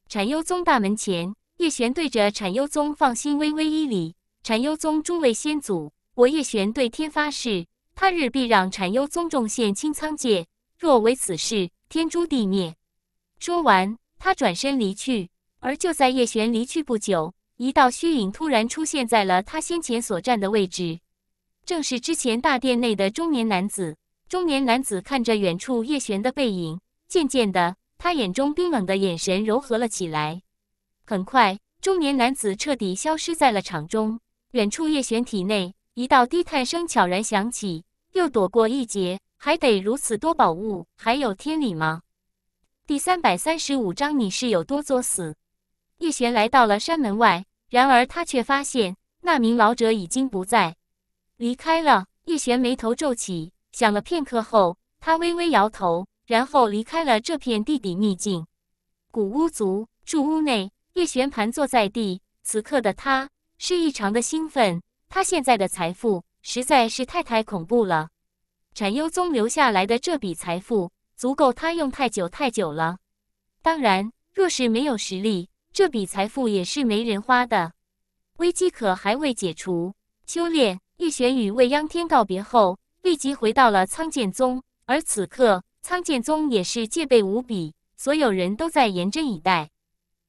阐幽宗大门前，叶璇对着阐幽宗放心微微一礼。阐幽宗诸位先祖，我叶璇对天发誓，他日必让阐幽宗重现清苍界。若违此事，天诛地灭。说完，他转身离去。而就在叶璇离去不久，一道虚影突然出现在了他先前所站的位置，正是之前大殿内的中年男子。中年男子看着远处叶璇的背影。渐渐的，他眼中冰冷的眼神柔和了起来。很快，中年男子彻底消失在了场中。远处，叶璇体内一道低叹声悄然响起，又躲过一劫，还得如此多宝物，还有天理吗？第三百三十五章，你是有多作死？叶璇来到了山门外，然而他却发现那名老者已经不在，离开了。叶璇眉头皱起，想了片刻后，他微微摇头。然后离开了这片地底秘境，古屋族住屋内，叶玄盘坐在地。此刻的他是异常的兴奋。他现在的财富实在是太太恐怖了。斩幽宗留下来的这笔财富足够他用太久太久了。当然，若是没有实力，这笔财富也是没人花的。危机可还未解除。秋炼玉玄与未央天告别后，立即回到了苍剑宗。而此刻。苍剑宗也是戒备无比，所有人都在严阵以待。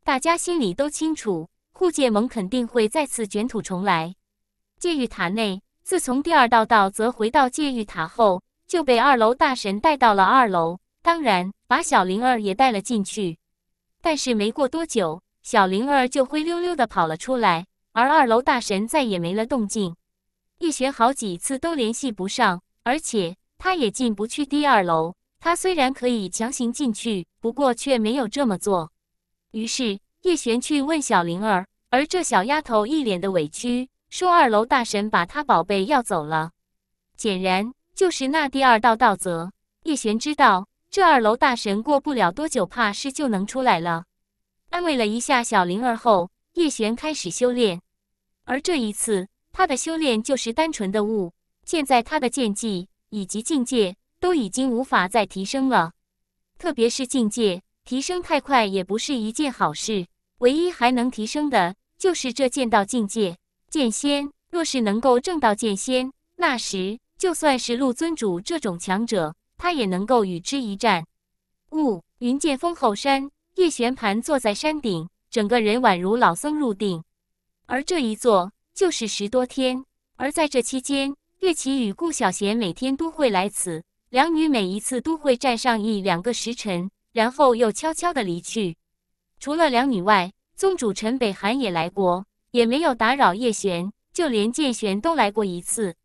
大家心里都清楚，护界盟肯定会再次卷土重来。戒狱塔内，自从第二道道则回到戒狱塔后，就被二楼大神带到了二楼，当然把小灵儿也带了进去。但是没过多久，小灵儿就灰溜溜的跑了出来，而二楼大神再也没了动静。一学好几次都联系不上，而且他也进不去第二楼。他虽然可以强行进去，不过却没有这么做。于是叶璇去问小灵儿，而这小丫头一脸的委屈，说二楼大神把她宝贝要走了。显然就是那第二道道则。叶璇知道这二楼大神过不了多久，怕是就能出来了。安慰了一下小灵儿后，叶璇开始修炼。而这一次，他的修炼就是单纯的悟现在他的剑技以及境界。都已经无法再提升了，特别是境界提升太快也不是一件好事。唯一还能提升的就是这剑道境界，剑仙若是能够正道剑仙，那时就算是陆尊主这种强者，他也能够与之一战。雾云剑峰后山，叶玄盘坐在山顶，整个人宛如老僧入定，而这一坐就是十多天。而在这期间，岳琪与顾小贤每天都会来此。两女每一次都会站上一两个时辰，然后又悄悄的离去。除了两女外，宗主陈北寒也来过，也没有打扰叶璇。就连剑玄都来过一次，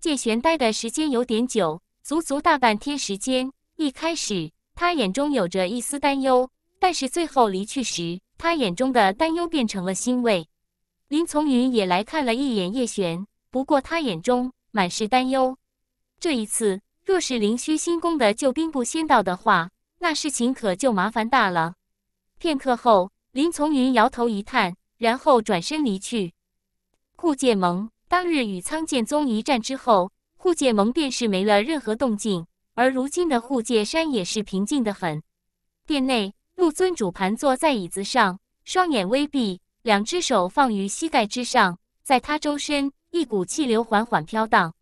剑玄待的时间有点久，足足大半天时间。一开始他眼中有着一丝担忧，但是最后离去时，他眼中的担忧变成了欣慰。林从云也来看了一眼叶璇，不过他眼中满是担忧。这一次。若是灵虚新宫的救兵不先到的话，那事情可就麻烦大了。片刻后，林从云摇头一叹，然后转身离去。护界盟当日与苍剑宗一战之后，护界盟便是没了任何动静，而如今的护界山也是平静的很。殿内，陆尊主盘坐在椅子上，双眼微闭，两只手放于膝盖之上，在他周身，一股气流缓缓飘荡。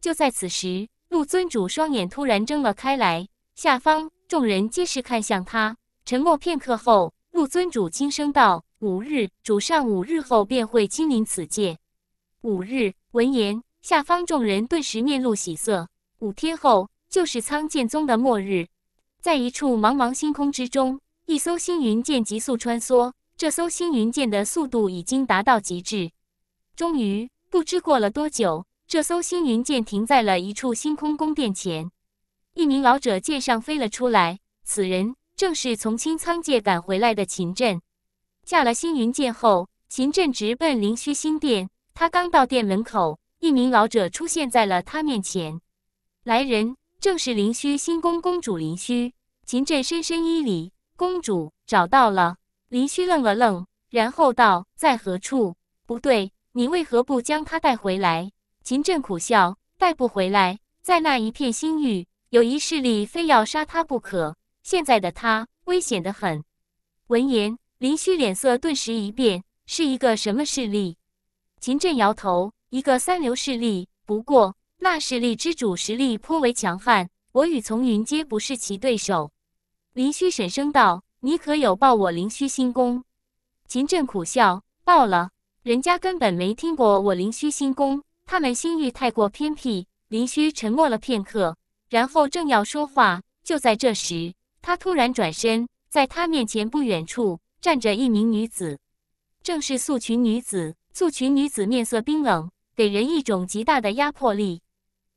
就在此时。陆尊主双眼突然睁了开来，下方众人皆是看向他。沉默片刻后，陆尊主轻声道：“五日，主上五日后便会亲临此界。”五日，闻言，下方众人顿时面露喜色。五天后，就是苍剑宗的末日。在一处茫茫星空之中，一艘星云舰急速穿梭。这艘星云舰的速度已经达到极致。终于，不知过了多久。这艘星云舰停在了一处星空宫殿前，一名老者剑上飞了出来。此人正是从青苍界赶回来的秦振。下了星云舰后，秦振直奔灵虚星殿。他刚到殿门口，一名老者出现在了他面前。来人正是灵虚星宫公主灵虚。秦振深深一礼：“公主找到了。”灵虚愣了愣，然后道：“在何处？不对，你为何不将他带回来？”秦振苦笑，带不回来。在那一片星域，有一势力非要杀他不可。现在的他危险的很。闻言，林虚脸色顿时一变。是一个什么势力？秦振摇头，一个三流势力。不过，那势力之主实力颇为强悍，我与丛云皆不是其对手。林虚沈声道：“你可有报我林虚心功？”秦振苦笑，报了，人家根本没听过我林虚心功。他们心域太过偏僻，林虚沉默了片刻，然后正要说话，就在这时，他突然转身，在他面前不远处站着一名女子，正是素裙女子。素裙女子面色冰冷，给人一种极大的压迫力。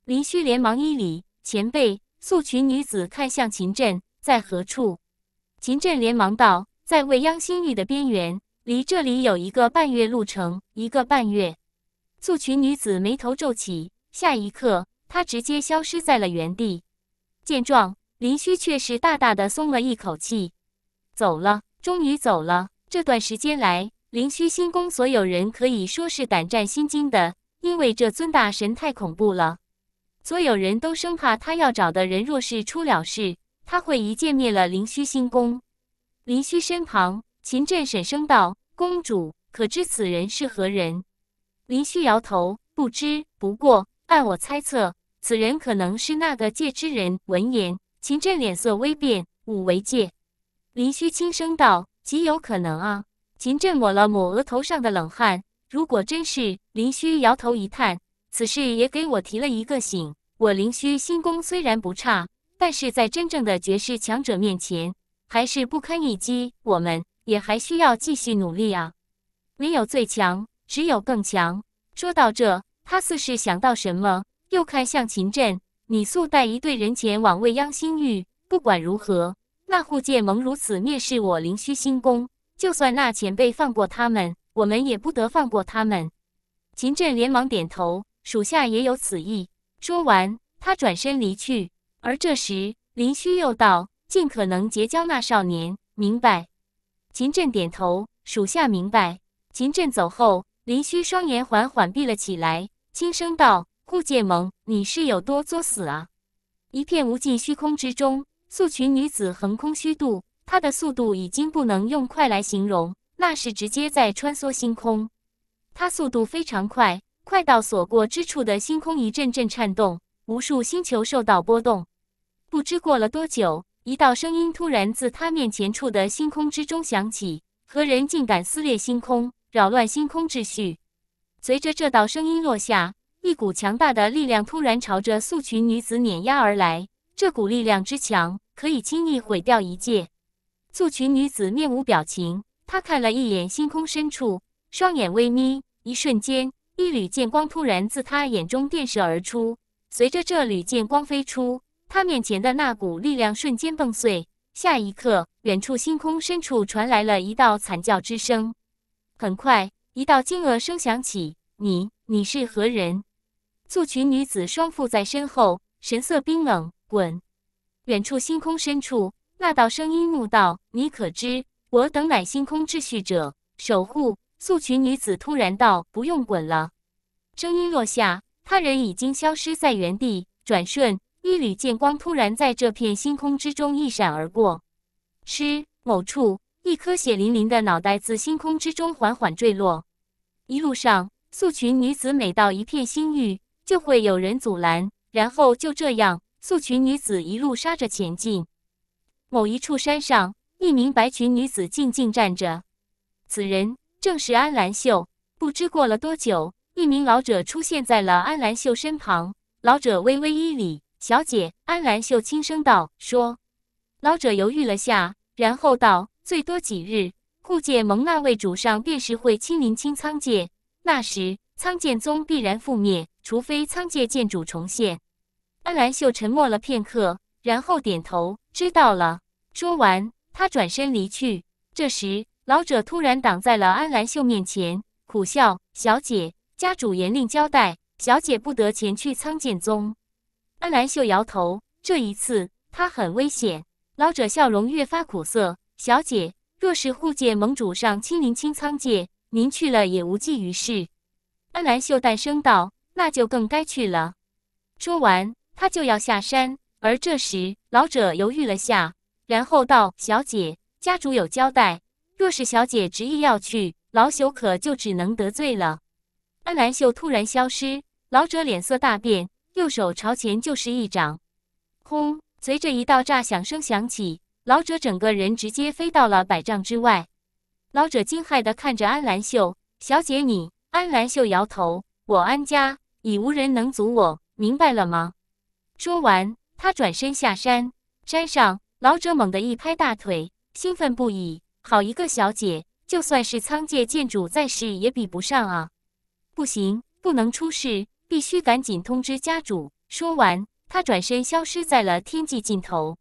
林虚连忙一礼：“前辈。”素裙女子看向秦震，在何处？秦震连忙道：“在未央星域的边缘，离这里有一个半月路程，一个半月。”素裙女子眉头皱起，下一刻，她直接消失在了原地。见状，林虚却是大大的松了一口气，走了，终于走了。这段时间来，林虚星宫所有人可以说是胆战心惊的，因为这尊大神太恐怖了，所有人都生怕他要找的人若是出了事，他会一剑灭了林虚星宫。林虚身旁，秦震沈声道：“公主，可知此人是何人？”林虚摇头，不知。不过，按我猜测，此人可能是那个界之人。闻言，秦振脸色微变。五为界，林虚轻声道：“极有可能啊。”秦振抹了抹额头上的冷汗。如果真是……林虚摇头一叹，此事也给我提了一个醒。我林虚心功虽然不差，但是在真正的绝世强者面前，还是不堪一击。我们也还需要继续努力啊！唯有最强。只有更强。说到这，他似是想到什么，又看向秦振：“你速带一队人前往未央星域。不管如何，那护界盟如此蔑视我灵虚星宫，就算那前辈放过他们，我们也不得放过他们。”秦振连忙点头：“属下也有此意。”说完，他转身离去。而这时，林虚又道：“尽可能结交那少年，明白？”秦振点头：“属下明白。”秦振走后。林虚双眼缓缓闭了起来，轻声道：“顾剑盟，你是有多作死啊？”一片无尽虚空之中，素裙女子横空虚度，她的速度已经不能用快来形容，那是直接在穿梭星空。她速度非常快，快到所过之处的星空一阵阵颤动，无数星球受到波动。不知过了多久，一道声音突然自他面前处的星空之中响起：“何人竟敢撕裂星空？”扰乱星空秩序。随着这道声音落下，一股强大的力量突然朝着素裙女子碾压而来。这股力量之强，可以轻易毁掉一界。素裙女子面无表情，她看了一眼星空深处，双眼微眯。一瞬间，一缕剑光突然自她眼中电射而出。随着这缕剑光飞出，她面前的那股力量瞬间崩碎。下一刻，远处星空深处传来了一道惨叫之声。很快，一道惊愕声响起：“你，你是何人？”素裙女子双腹在身后，神色冰冷：“滚！”远处星空深处，那道声音怒道：“你可知，我等乃星空秩序者，守护。”素裙女子突然道：“不用滚了。”声音落下，他人已经消失在原地。转瞬，一缕剑光突然在这片星空之中一闪而过。吃某处。一颗血淋淋的脑袋自星空之中缓缓坠落，一路上素裙女子每到一片星域，就会有人阻拦，然后就这样，素裙女子一路杀着前进。某一处山上，一名白裙女子静静站着，此人正是安兰秀。不知过了多久，一名老者出现在了安兰秀身旁，老者微微一礼：“小姐。”安兰秀轻声道：“说。”老者犹豫了下，然后道。最多几日，顾界蒙那位主上便是会亲临清苍界，那时苍剑宗必然覆灭，除非苍界剑主重现。安兰秀沉默了片刻，然后点头，知道了。说完，他转身离去。这时，老者突然挡在了安兰秀面前，苦笑：“小姐，家主严令交代，小姐不得前去苍剑宗。”安兰秀摇头，这一次她很危险。老者笑容越发苦涩。小姐，若是护界盟主上亲临清仓界，您去了也无济于事。安兰秀淡声道：“那就更该去了。”说完，他就要下山。而这时，老者犹豫了下，然后道：“小姐，家主有交代，若是小姐执意要去，老朽可就只能得罪了。”安兰秀突然消失，老者脸色大变，右手朝前就是一掌，轰！随着一道炸响声响起。老者整个人直接飞到了百丈之外，老者惊骇地看着安兰秀小姐：“你！”安兰秀摇头：“我安家已无人能阻我，明白了吗？”说完，他转身下山。山上，老者猛地一拍大腿，兴奋不已：“好一个小姐！就算是苍界剑主在世，也比不上啊！”不行，不能出事，必须赶紧通知家主。说完，他转身消失在了天际尽头。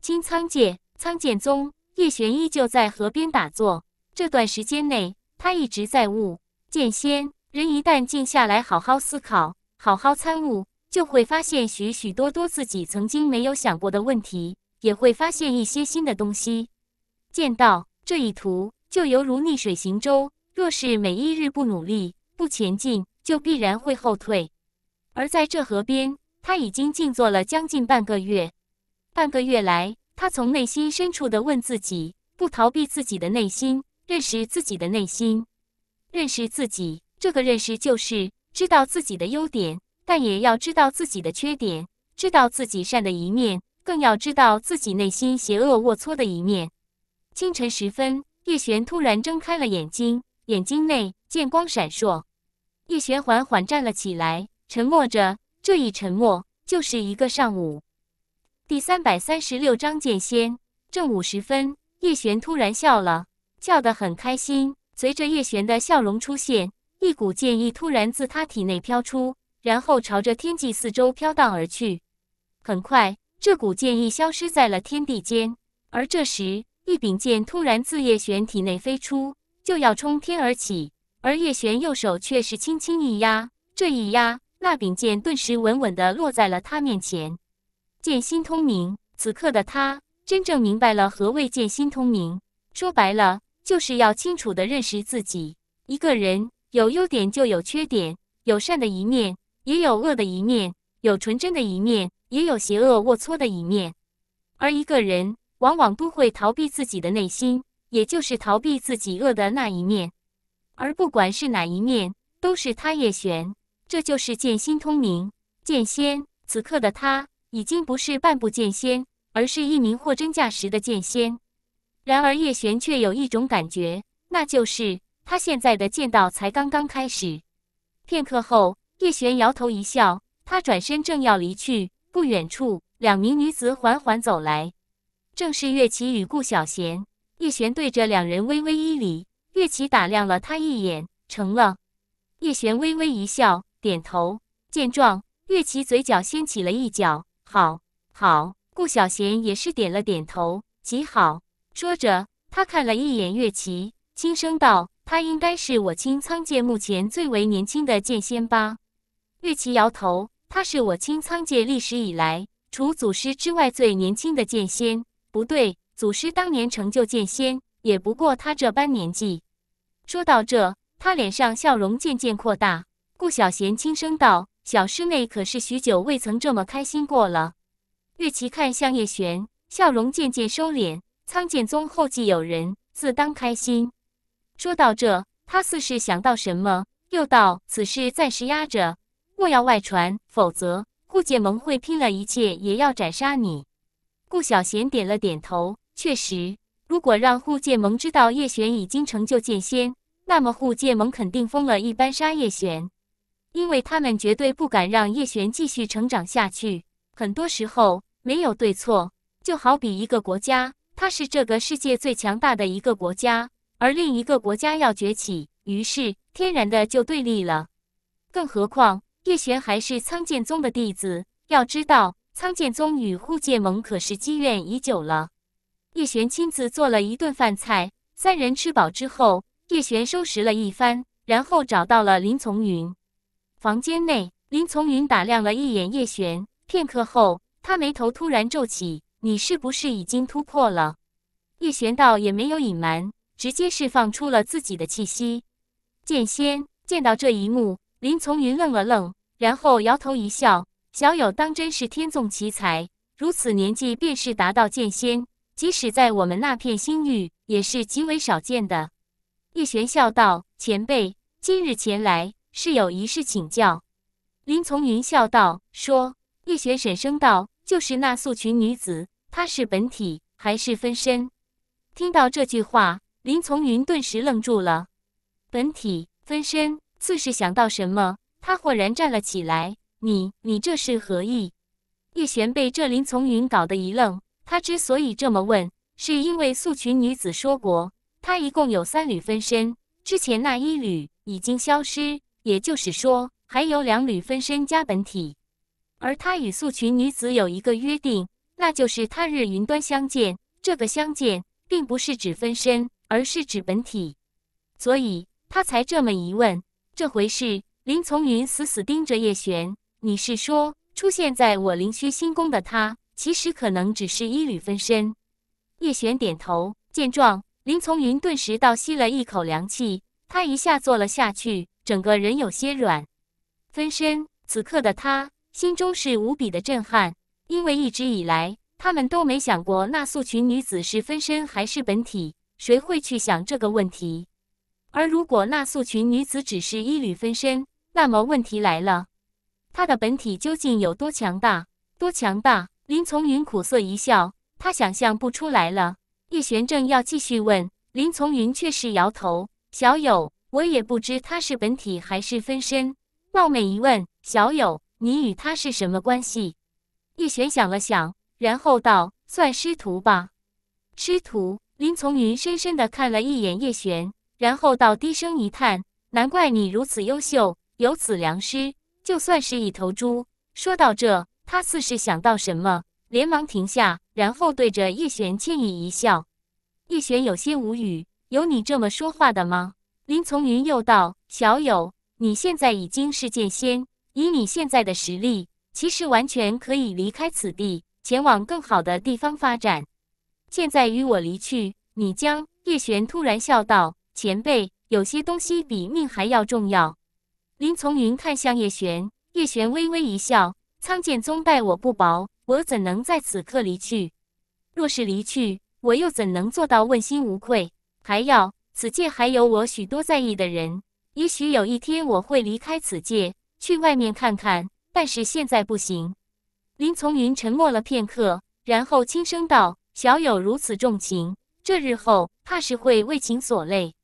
金苍界，苍剑宗，叶玄依旧在河边打坐。这段时间内，他一直在悟剑仙人。一旦静下来，好好思考，好好参悟，就会发现许许多多自己曾经没有想过的问题，也会发现一些新的东西。剑道这一途，就犹如逆水行舟，若是每一日不努力、不前进，就必然会后退。而在这河边，他已经静坐了将近半个月。半个月来，他从内心深处的问自己：不逃避自己的内心，认识自己的内心，认识自己。这个认识就是知道自己的优点，但也要知道自己的缺点，知道自己善的一面，更要知道自己内心邪恶龌龊的一面。清晨时分，叶璇突然睁开了眼睛，眼睛内剑光闪烁。叶璇缓缓站了起来，沉默着，这一沉默就是一个上午。第三百三十六章剑仙。正午时分，叶璇突然笑了，笑得很开心。随着叶璇的笑容出现，一股剑意突然自他体内飘出，然后朝着天际四周飘荡而去。很快，这股剑意消失在了天地间。而这时，一柄剑突然自叶璇体内飞出，就要冲天而起。而叶璇右手却是轻轻一压，这一压，那柄剑顿时稳稳地落在了他面前。剑心通明，此刻的他真正明白了何谓剑心通明。说白了，就是要清楚地认识自己。一个人有优点就有缺点，有善的一面也有恶的一面，有纯真的一面也有邪恶龌龊的一面。而一个人往往都会逃避自己的内心，也就是逃避自己恶的那一面。而不管是哪一面，都是他叶璇。这就是剑心通明，剑仙。此刻的他。已经不是半步剑仙，而是一名货真价实的剑仙。然而叶璇却有一种感觉，那就是他现在的剑道才刚刚开始。片刻后，叶璇摇头一笑，他转身正要离去，不远处两名女子缓缓走来，正是岳琪与顾小贤。叶璇对着两人微微一礼，岳琪打量了他一眼，成了。叶璇微微一笑，点头。见状，岳琪嘴角掀起了一角。好好，顾小贤也是点了点头，极好。说着，他看了一眼岳琪，轻声道：“他应该是我清苍界目前最为年轻的剑仙吧？”岳琪摇头：“他是我清苍界历史以来，除祖师之外最年轻的剑仙。不对，祖师当年成就剑仙，也不过他这般年纪。”说到这，他脸上笑容渐渐扩大。顾小贤轻声道。小师妹可是许久未曾这么开心过了。岳琪看向叶璇，笑容渐渐收敛。苍剑宗后继有人，自当开心。说到这，他似是想到什么，又道：“此事暂时压着，莫要外传，否则顾剑盟会拼了一切也要斩杀你。”顾小贤点了点头，确实，如果让护剑盟知道叶璇已经成就剑仙，那么护剑盟肯定疯了一般杀叶璇。因为他们绝对不敢让叶璇继续成长下去。很多时候没有对错，就好比一个国家，它是这个世界最强大的一个国家，而另一个国家要崛起，于是天然的就对立了。更何况叶璇还是苍剑宗的弟子，要知道苍剑宗与护界盟可是积怨已久了。叶璇亲自做了一顿饭菜，三人吃饱之后，叶璇收拾了一番，然后找到了林从云。房间内，林从云打量了一眼叶璇，片刻后，他眉头突然皱起：“你是不是已经突破了？”叶璇道，也没有隐瞒，直接释放出了自己的气息。剑仙见到这一幕，林从云愣了愣，然后摇头一笑：“小友当真是天纵奇才，如此年纪便是达到剑仙，即使在我们那片星域，也是极为少见的。”叶璇笑道：“前辈，今日前来。”是有一事请教，林从云笑道：“说。”叶璇沈声道：“就是那素裙女子，她是本体还是分身？”听到这句话，林从云顿时愣住了。本体、分身，自是想到什么，他豁然站了起来：“你、你这是何意？”叶璇被这林从云搞得一愣。他之所以这么问，是因为素裙女子说过，她一共有三缕分身，之前那一缕已经消失。也就是说，还有两缕分身加本体，而他与素裙女子有一个约定，那就是他日云端相见。这个相见，并不是指分身，而是指本体，所以他才这么一问。这回事，林从云死死盯着叶璇：“你是说，出现在我灵虚星宫的他，其实可能只是一缕分身？”叶璇点头。见状，林从云顿时倒吸了一口凉气，他一下坐了下去。整个人有些软，分身此刻的他心中是无比的震撼，因为一直以来他们都没想过那素裙女子是分身还是本体，谁会去想这个问题？而如果那素裙女子只是一缕分身，那么问题来了，她的本体究竟有多强大？多强大？林从云苦涩一笑，他想象不出来了。叶玄正要继续问，林从云却是摇头：“小友。”我也不知他是本体还是分身，冒昧一问，小友，你与他是什么关系？叶璇想了想，然后道：“算师徒吧。”师徒，林从云深深的看了一眼叶璇，然后道：“低声一叹，难怪你如此优秀，有此良师，就算是一头猪。”说到这，他似是想到什么，连忙停下，然后对着叶璇歉意一笑。叶璇有些无语：“有你这么说话的吗？”林从云又道：“小友，你现在已经是剑仙，以你现在的实力，其实完全可以离开此地，前往更好的地方发展。现在与我离去，你将……”叶璇突然笑道：“前辈，有些东西比命还要重要。”林从云看向叶璇，叶璇微微一笑：“苍剑宗待我不薄，我怎能在此刻离去？若是离去，我又怎能做到问心无愧？还要……”此界还有我许多在意的人，也许有一天我会离开此界去外面看看，但是现在不行。林从云沉默了片刻，然后轻声道：“小友如此重情，这日后怕是会为情所累。”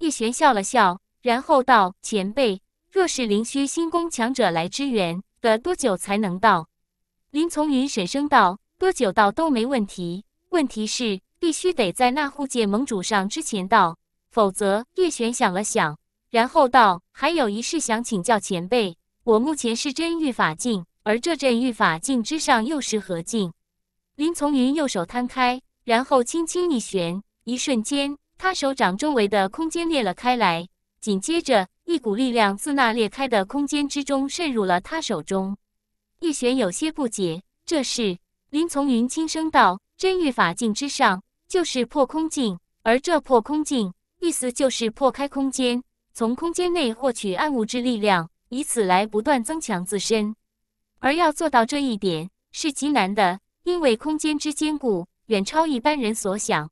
叶璇笑了笑，然后道：“前辈，若是灵虚星宫强者来支援，得多久才能到？”林从云沈声道：“多久到都没问题，问题是必须得在那护界盟主上之前到。”否则，叶璇想了想，然后道：“还有一事想请教前辈。我目前是真玉法镜，而这真玉法镜之上又是何境？”林从云右手摊开，然后轻轻一旋，一瞬间，他手掌周围的空间裂了开来。紧接着，一股力量自那裂开的空间之中渗入了他手中。叶璇有些不解：“这是？”林从云轻声道：“真玉法镜之上就是破空镜，而这破空镜。”意思就是破开空间，从空间内获取暗物质力量，以此来不断增强自身。而要做到这一点是极难的，因为空间之坚固远超一般人所想。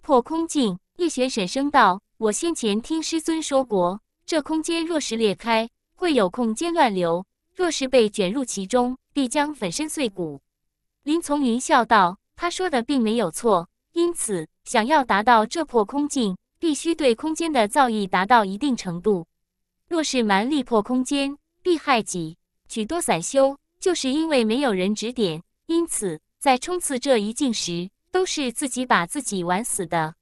破空境，叶璇沈声道：“我先前听师尊说过，这空间若是裂开，会有空间乱流；若是被卷入其中，必将粉身碎骨。”林从云笑道：“他说的并没有错，因此想要达到这破空境。”必须对空间的造诣达到一定程度。若是蛮力破空间，必害己。许多散修就是因为没有人指点，因此在冲刺这一境时，都是自己把自己玩死的。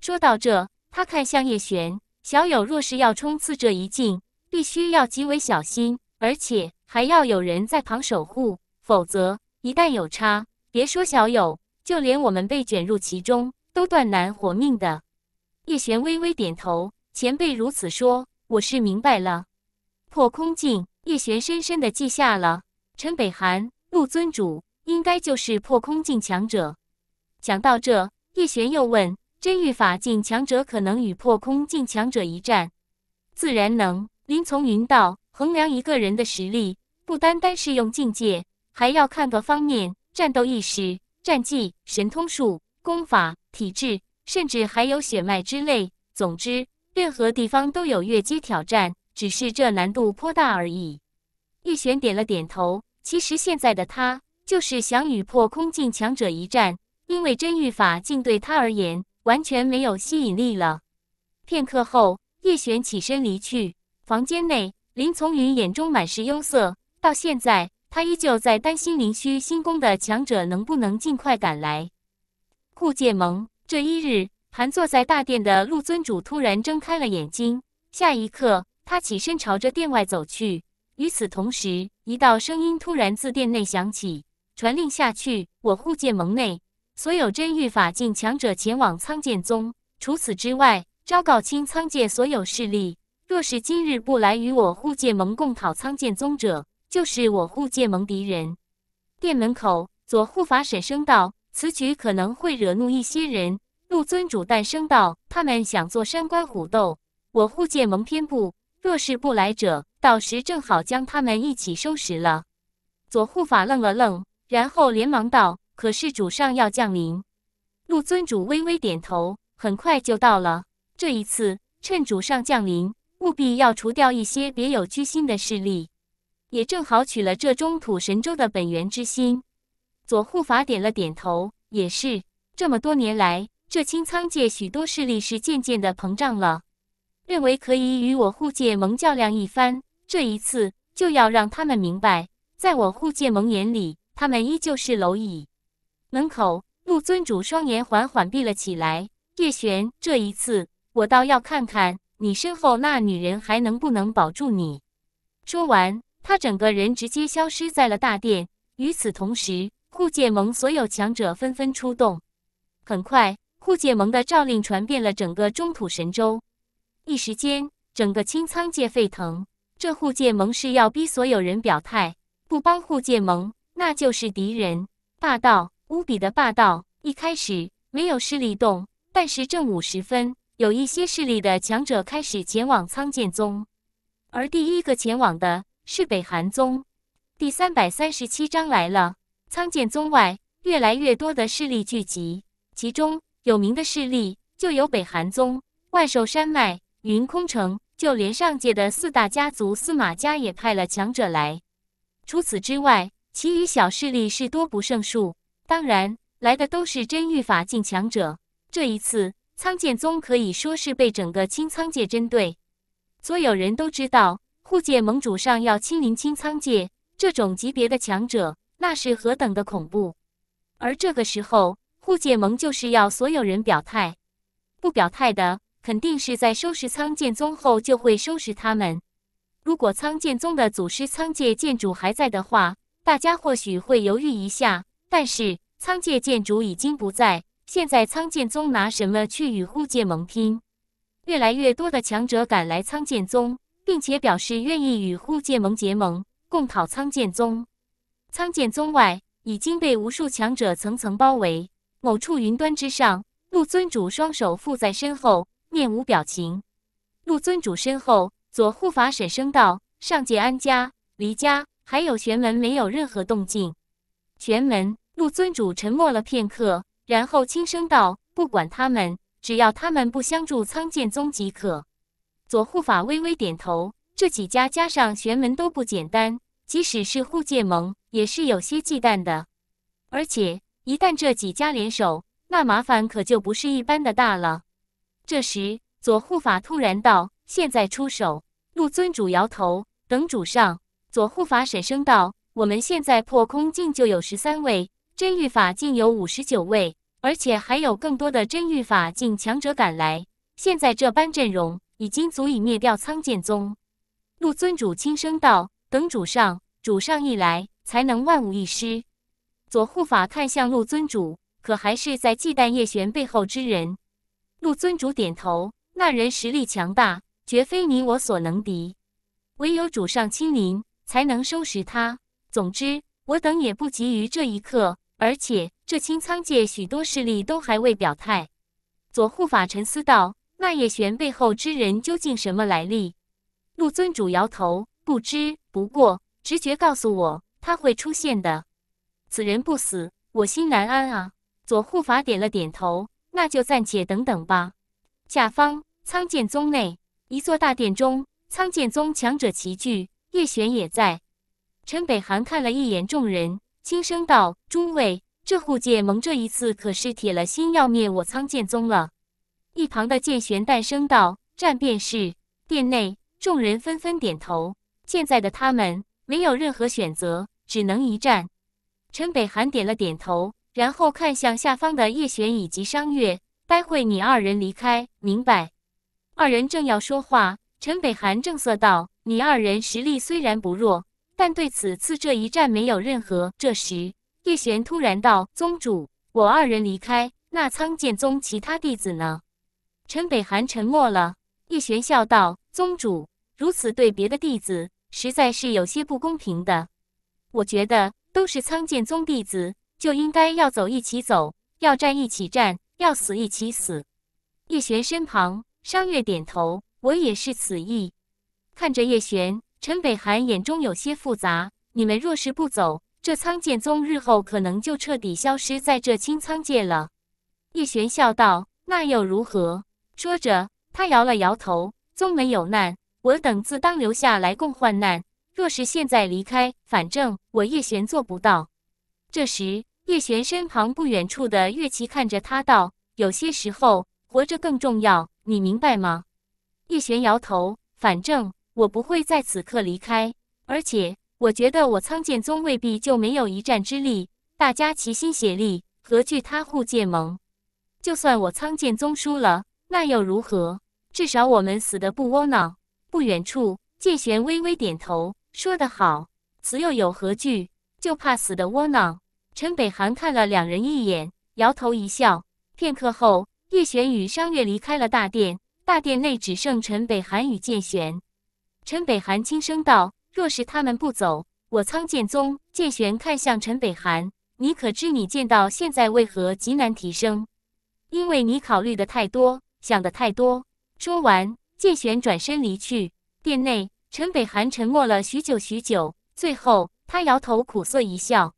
说到这，他看向叶璇小友：“若是要冲刺这一境，必须要极为小心，而且还要有人在旁守护，否则一旦有差，别说小友，就连我们被卷入其中，都断难活命的。”叶璇微微点头，前辈如此说，我是明白了。破空境，叶璇深深的记下了。陈北寒，陆尊主，应该就是破空境强者。讲到这，叶璇又问：“真御法境强者可能与破空境强者一战？”自然能。林从云道：“衡量一个人的实力，不单单是用境界，还要看个方面：战斗意识、战绩、神通术、功法、体质。”甚至还有血脉之类，总之，任何地方都有越阶挑战，只是这难度颇大而已。叶璇点了点头。其实现在的他就是想与破空境强者一战，因为真玉法境对他而言完全没有吸引力了。片刻后，叶璇起身离去。房间内，林从云眼中满是忧色。到现在，他依旧在担心林虚新宫的强者能不能尽快赶来。顾界盟。这一日，盘坐在大殿的陆尊主突然睁开了眼睛。下一刻，他起身朝着殿外走去。与此同时，一道声音突然自殿内响起：“传令下去，我护界盟内所有真御法境强者前往苍剑宗。除此之外，昭告清苍界所有势力，若是今日不来与我护界盟共讨苍剑宗者，就是我护界盟敌人。”殿门口，左护法沈声道。此举可能会惹怒一些人。陆尊主诞生道：“他们想做山观虎斗，我护剑蒙偏不。若是不来者，到时正好将他们一起收拾了。”左护法愣了愣，然后连忙道：“可是主上要降临？”陆尊主微微点头。很快就到了。这一次，趁主上降临，务必要除掉一些别有居心的势力，也正好取了这中土神州的本源之心。左护法点了点头，也是这么多年来，这清仓界许多势力是渐渐的膨胀了，认为可以与我护界盟较量一番。这一次就要让他们明白，在我护界盟眼里，他们依旧是蝼蚁。门口，陆尊主双眼缓缓闭了起来。叶璇，这一次我倒要看看你身后那女人还能不能保住你。说完，他整个人直接消失在了大殿。与此同时。护界盟所有强者纷纷出动，很快，护界盟的诏令传遍了整个中土神州。一时间，整个清苍界沸腾。这护界盟是要逼所有人表态，不帮护界盟，那就是敌人。霸道，无比的霸道。一开始没有势力动，但是正午时分，有一些势力的强者开始前往苍剑宗。而第一个前往的是北寒宗。第三百三十七章来了。苍剑宗外，越来越多的势力聚集，其中有名的势力就有北寒宗、万寿山脉、云空城，就连上界的四大家族司马家也派了强者来。除此之外，其余小势力是多不胜数。当然，来的都是真御法境强者。这一次，苍剑宗可以说是被整个清苍界针对。所有人都知道，护界盟主上要亲临清苍界，这种级别的强者。那是何等的恐怖！而这个时候，护界盟就是要所有人表态，不表态的肯定是在收拾苍剑宗后就会收拾他们。如果苍剑宗的祖师苍界剑主还在的话，大家或许会犹豫一下，但是苍界剑主已经不在，现在苍剑宗拿什么去与护界盟拼？越来越多的强者赶来苍剑宗，并且表示愿意与护界盟结盟，共讨苍剑宗。苍剑宗外已经被无数强者层层包围。某处云端之上，陆尊主双手负在身后，面无表情。陆尊主身后，左护法沈声道：“上界安家、离家，还有玄门，没有任何动静。”玄门，陆尊主沉默了片刻，然后轻声道：“不管他们，只要他们不相助苍剑宗即可。”左护法微微点头：“这几家加上玄门都不简单。”即使是护界盟，也是有些忌惮的。而且一旦这几家联手，那麻烦可就不是一般的大了。这时，左护法突然道：“现在出手？”陆尊主摇头：“等主上。”左护法沈声道：“我们现在破空境就有十三位，真御法竟有五十九位，而且还有更多的真御法境强者赶来。现在这般阵容，已经足以灭掉苍剑宗。”陆尊主轻声道。等主上，主上一来，才能万无一失。左护法看向陆尊主，可还是在忌惮叶璇背后之人。陆尊主点头：“那人实力强大，绝非你我所能敌，唯有主上亲临，才能收拾他。总之，我等也不急于这一刻。而且，这清苍界许多势力都还未表态。”左护法沉思道：“那叶璇背后之人究竟什么来历？”陆尊主摇头。不知，不过直觉告诉我，他会出现的。此人不死，我心难安啊！左护法点了点头，那就暂且等等吧。下方，苍剑宗内一座大殿中，苍剑宗强者齐聚，叶璇也在。陈北寒看了一眼众人，轻声道：“诸位，这护界盟这一次可是铁了心要灭我苍剑宗了。”一旁的剑玄诞声道：“战便是。”殿内众人纷纷点头。现在的他们没有任何选择，只能一战。陈北寒点了点头，然后看向下方的叶璇以及商月：“待会你二人离开，明白？”二人正要说话，陈北寒正色道：“你二人实力虽然不弱，但对此次这一战没有任何。”这时，叶璇突然道：“宗主，我二人离开，那苍剑宗其他弟子呢？”陈北寒沉默了。叶璇笑道：“宗主如此对别的弟子。”实在是有些不公平的，我觉得都是苍剑宗弟子，就应该要走一起走，要战一起战，要死一起死。叶璇身旁，商月点头，我也是此意。看着叶璇，陈北寒眼中有些复杂。你们若是不走，这苍剑宗日后可能就彻底消失在这青苍界了。叶璇笑道：“那又如何？”说着，他摇了摇头，宗门有难。我等自当留下来共患难。若是现在离开，反正我叶璇做不到。这时，叶璇身旁不远处的岳琪看着他道：“有些时候，活着更重要，你明白吗？”叶璇摇头：“反正我不会在此刻离开。而且，我觉得我苍剑宗未必就没有一战之力。大家齐心协力，何惧他护剑盟？就算我苍剑宗输了，那又如何？至少我们死得不窝囊。”不远处，剑玄微微点头，说得好，此又有何惧？就怕死的窝囊。陈北寒看了两人一眼，摇头一笑。片刻后，叶玄与商月离开了大殿，大殿内只剩陈北寒与剑玄。陈北寒轻声道：“若是他们不走，我苍剑宗。”剑玄看向陈北寒：“你可知你剑道现在为何极难提升？因为你考虑的太多，想的太多。”说完。剑玄转身离去，殿内，陈北寒沉默了许久许久，最后他摇头苦涩一笑。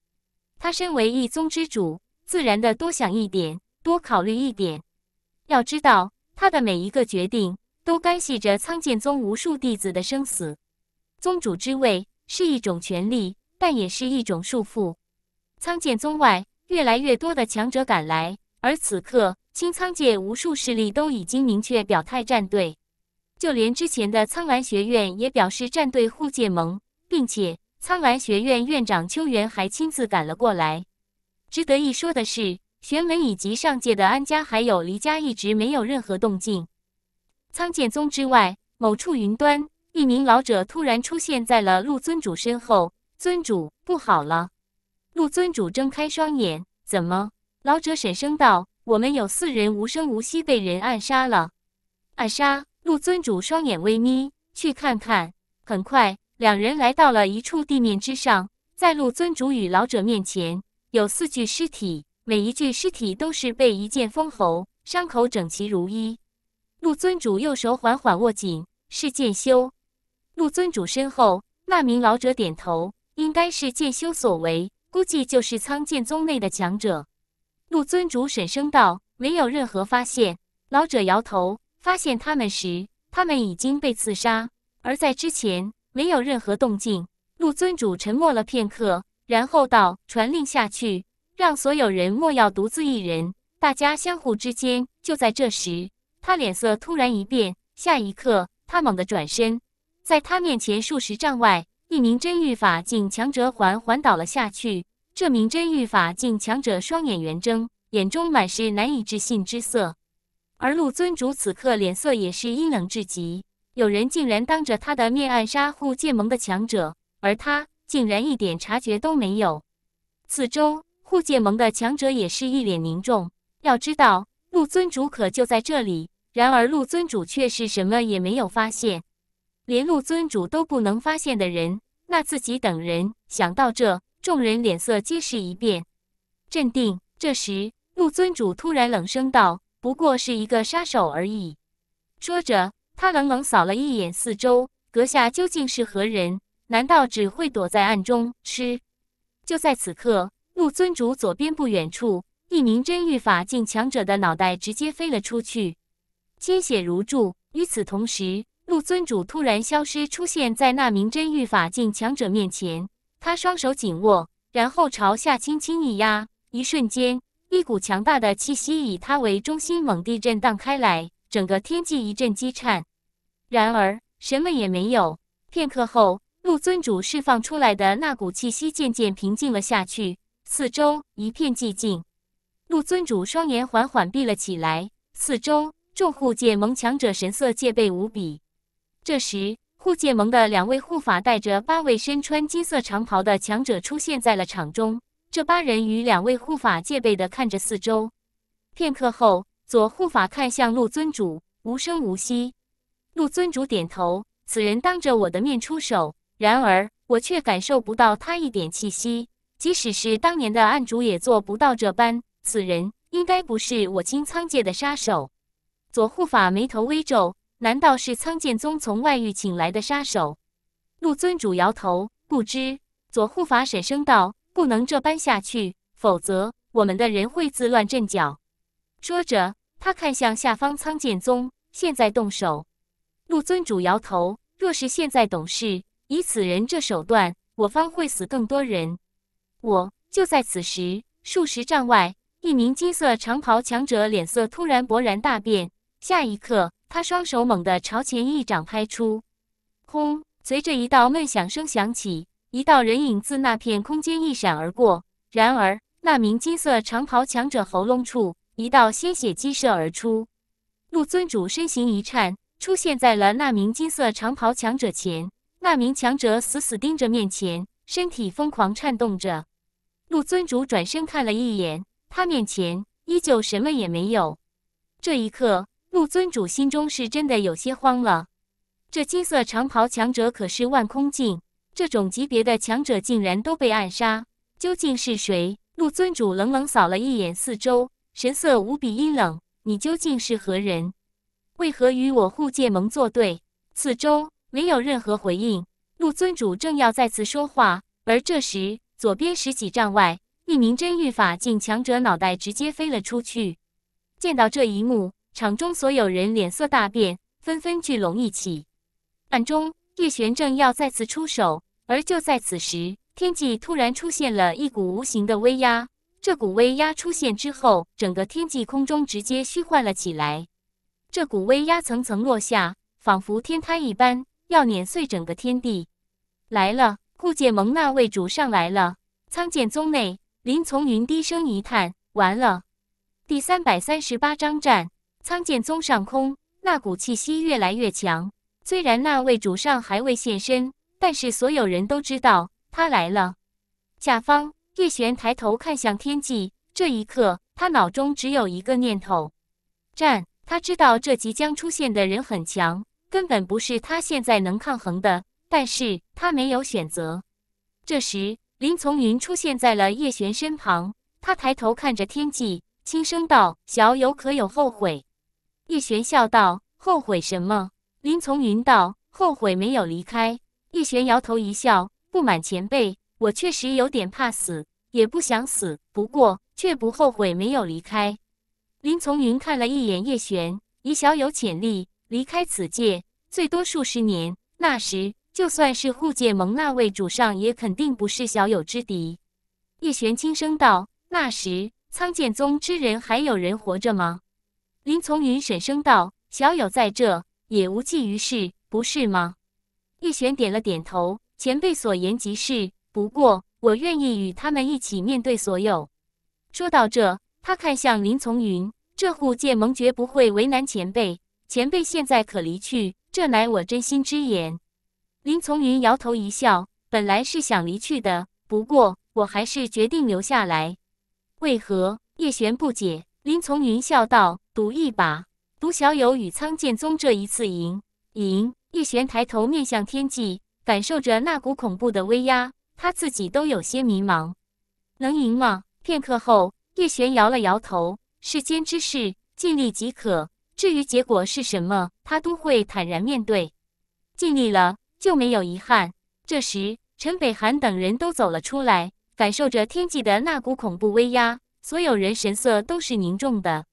他身为一宗之主，自然的多想一点，多考虑一点。要知道，他的每一个决定都干系着苍剑宗无数弟子的生死。宗主之位是一种权利，但也是一种束缚。苍剑宗外，越来越多的强者赶来，而此刻，青苍界无数势力都已经明确表态站队。就连之前的苍兰学院也表示战队互建盟，并且苍兰学院院长秋元还亲自赶了过来。值得一说的是，玄门以及上界的安家还有黎家一直没有任何动静。苍剑宗之外，某处云端，一名老者突然出现在了陆尊主身后。尊主，不好了！陆尊主睁开双眼，怎么？老者沈声道：“我们有四人无声无息被人暗杀了，暗杀。”陆尊主双眼微眯，去看看。很快，两人来到了一处地面之上，在陆尊主与老者面前，有四具尸体，每一具尸体都是被一剑封喉，伤口整齐如一。陆尊主右手缓缓握紧，是剑修。陆尊主身后那名老者点头，应该是剑修所为，估计就是苍剑宗内的强者。陆尊主沈声道：“没有任何发现。”老者摇头。发现他们时，他们已经被刺杀，而在之前没有任何动静。陆尊主沉默了片刻，然后道：“传令下去，让所有人莫要独自一人，大家相互之间。”就在这时，他脸色突然一变，下一刻，他猛地转身，在他面前数十丈外，一名真玉法境强者缓缓倒了下去。这名真玉法境强者双眼圆睁，眼中满是难以置信之色。而陆尊主此刻脸色也是阴冷至极，有人竟然当着他的面暗杀护界盟的强者，而他竟然一点察觉都没有。四周护界盟的强者也是一脸凝重，要知道陆尊主可就在这里，然而陆尊主却是什么也没有发现。连陆尊主都不能发现的人，那自己等人想到这，众人脸色皆是一变。镇定。这时，陆尊主突然冷声道。不过是一个杀手而已。说着，他冷冷扫了一眼四周，阁下究竟是何人？难道只会躲在暗中吃？就在此刻，陆尊主左边不远处，一名真玉法境强者的脑袋直接飞了出去，鲜血如注。与此同时，陆尊主突然消失，出现在那名真玉法境强者面前。他双手紧握，然后朝下轻轻一压，一瞬间。一股强大的气息以他为中心猛地震荡开来，整个天际一阵激颤。然而什么也没有。片刻后，陆尊主释放出来的那股气息渐渐平静了下去，四周一片寂静。陆尊主双眼缓缓闭了起来。四周，众护界盟强者神色戒备无比。这时，护界盟的两位护法带着八位身穿金色长袍的强者出现在了场中。这八人与两位护法戒备的看着四周，片刻后，左护法看向陆尊主，无声无息。陆尊主点头，此人当着我的面出手，然而我却感受不到他一点气息，即使是当年的暗主也做不到这般。此人应该不是我金苍界的杀手。左护法眉头微皱，难道是苍剑宗从外域请来的杀手？陆尊主摇头，不知。左护法沈声道。不能这般下去，否则我们的人会自乱阵脚。说着，他看向下方苍剑宗，现在动手。陆尊主摇头，若是现在懂事，以此人这手段，我方会死更多人。我就在此时，数十丈外，一名金色长袍强者脸色突然勃然大变，下一刻，他双手猛地朝前一掌拍出，轰！随着一道闷响声响起。一道人影自那片空间一闪而过，然而那名金色长袍强者喉咙处一道鲜血激射而出。陆尊主身形一颤，出现在了那名金色长袍强者前。那名强者死死盯着面前，身体疯狂颤动着。陆尊主转身看了一眼，他面前依旧什么也没有。这一刻，陆尊主心中是真的有些慌了。这金色长袍强者可是万空境。这种级别的强者竟然都被暗杀，究竟是谁？陆尊主冷冷扫了一眼四周，神色无比阴冷：“你究竟是何人？为何与我护界盟作对？”四周没有任何回应。陆尊主正要再次说话，而这时，左边十几丈外，一名真御法境强者脑袋直接飞了出去。见到这一幕，场中所有人脸色大变，纷纷聚拢一起，暗中。叶玄正要再次出手，而就在此时，天际突然出现了一股无形的威压。这股威压出现之后，整个天际空中直接虚幻了起来。这股威压层层落下，仿佛天塌一般，要碾碎整个天地。来了，顾剑蒙那位主上来了！苍剑宗内，林从云低声一叹：“完了。”第三百三十八章战。苍剑宗上空，那股气息越来越强。虽然那位主上还未现身，但是所有人都知道他来了。甲方叶璇抬头看向天际，这一刻他脑中只有一个念头：战。他知道这即将出现的人很强，根本不是他现在能抗衡的，但是他没有选择。这时，林从云出现在了叶璇身旁，他抬头看着天际，轻声道：“小友可有后悔？”叶璇笑道：“后悔什么？”林从云道：“后悔没有离开。”叶璇摇头一笑，不满：“前辈，我确实有点怕死，也不想死，不过却不后悔没有离开。”林从云看了一眼叶璇，：“以小有潜力，离开此界，最多数十年，那时就算是护界盟那位主上，也肯定不是小友之敌。”叶璇轻声道：“那时苍剑宗之人还有人活着吗？”林从云沈声道：“小友在这。”也无济于事，不是吗？叶璇点了点头。前辈所言极是，不过我愿意与他们一起面对所有。说到这，他看向林从云：“这护界盟绝不会为难前辈，前辈现在可离去？这乃我真心之言。”林从云摇头一笑：“本来是想离去的，不过我还是决定留下来。为何？”叶璇不解。林从云笑道：“赌一把。”独小友与苍剑宗这一次赢，赢叶璇抬头面向天际，感受着那股恐怖的威压，他自己都有些迷茫，能赢吗？片刻后，叶璇摇了摇头，世间之事尽力即可，至于结果是什么，他都会坦然面对，尽力了就没有遗憾。这时，陈北寒等人都走了出来，感受着天际的那股恐怖威压，所有人神色都是凝重的，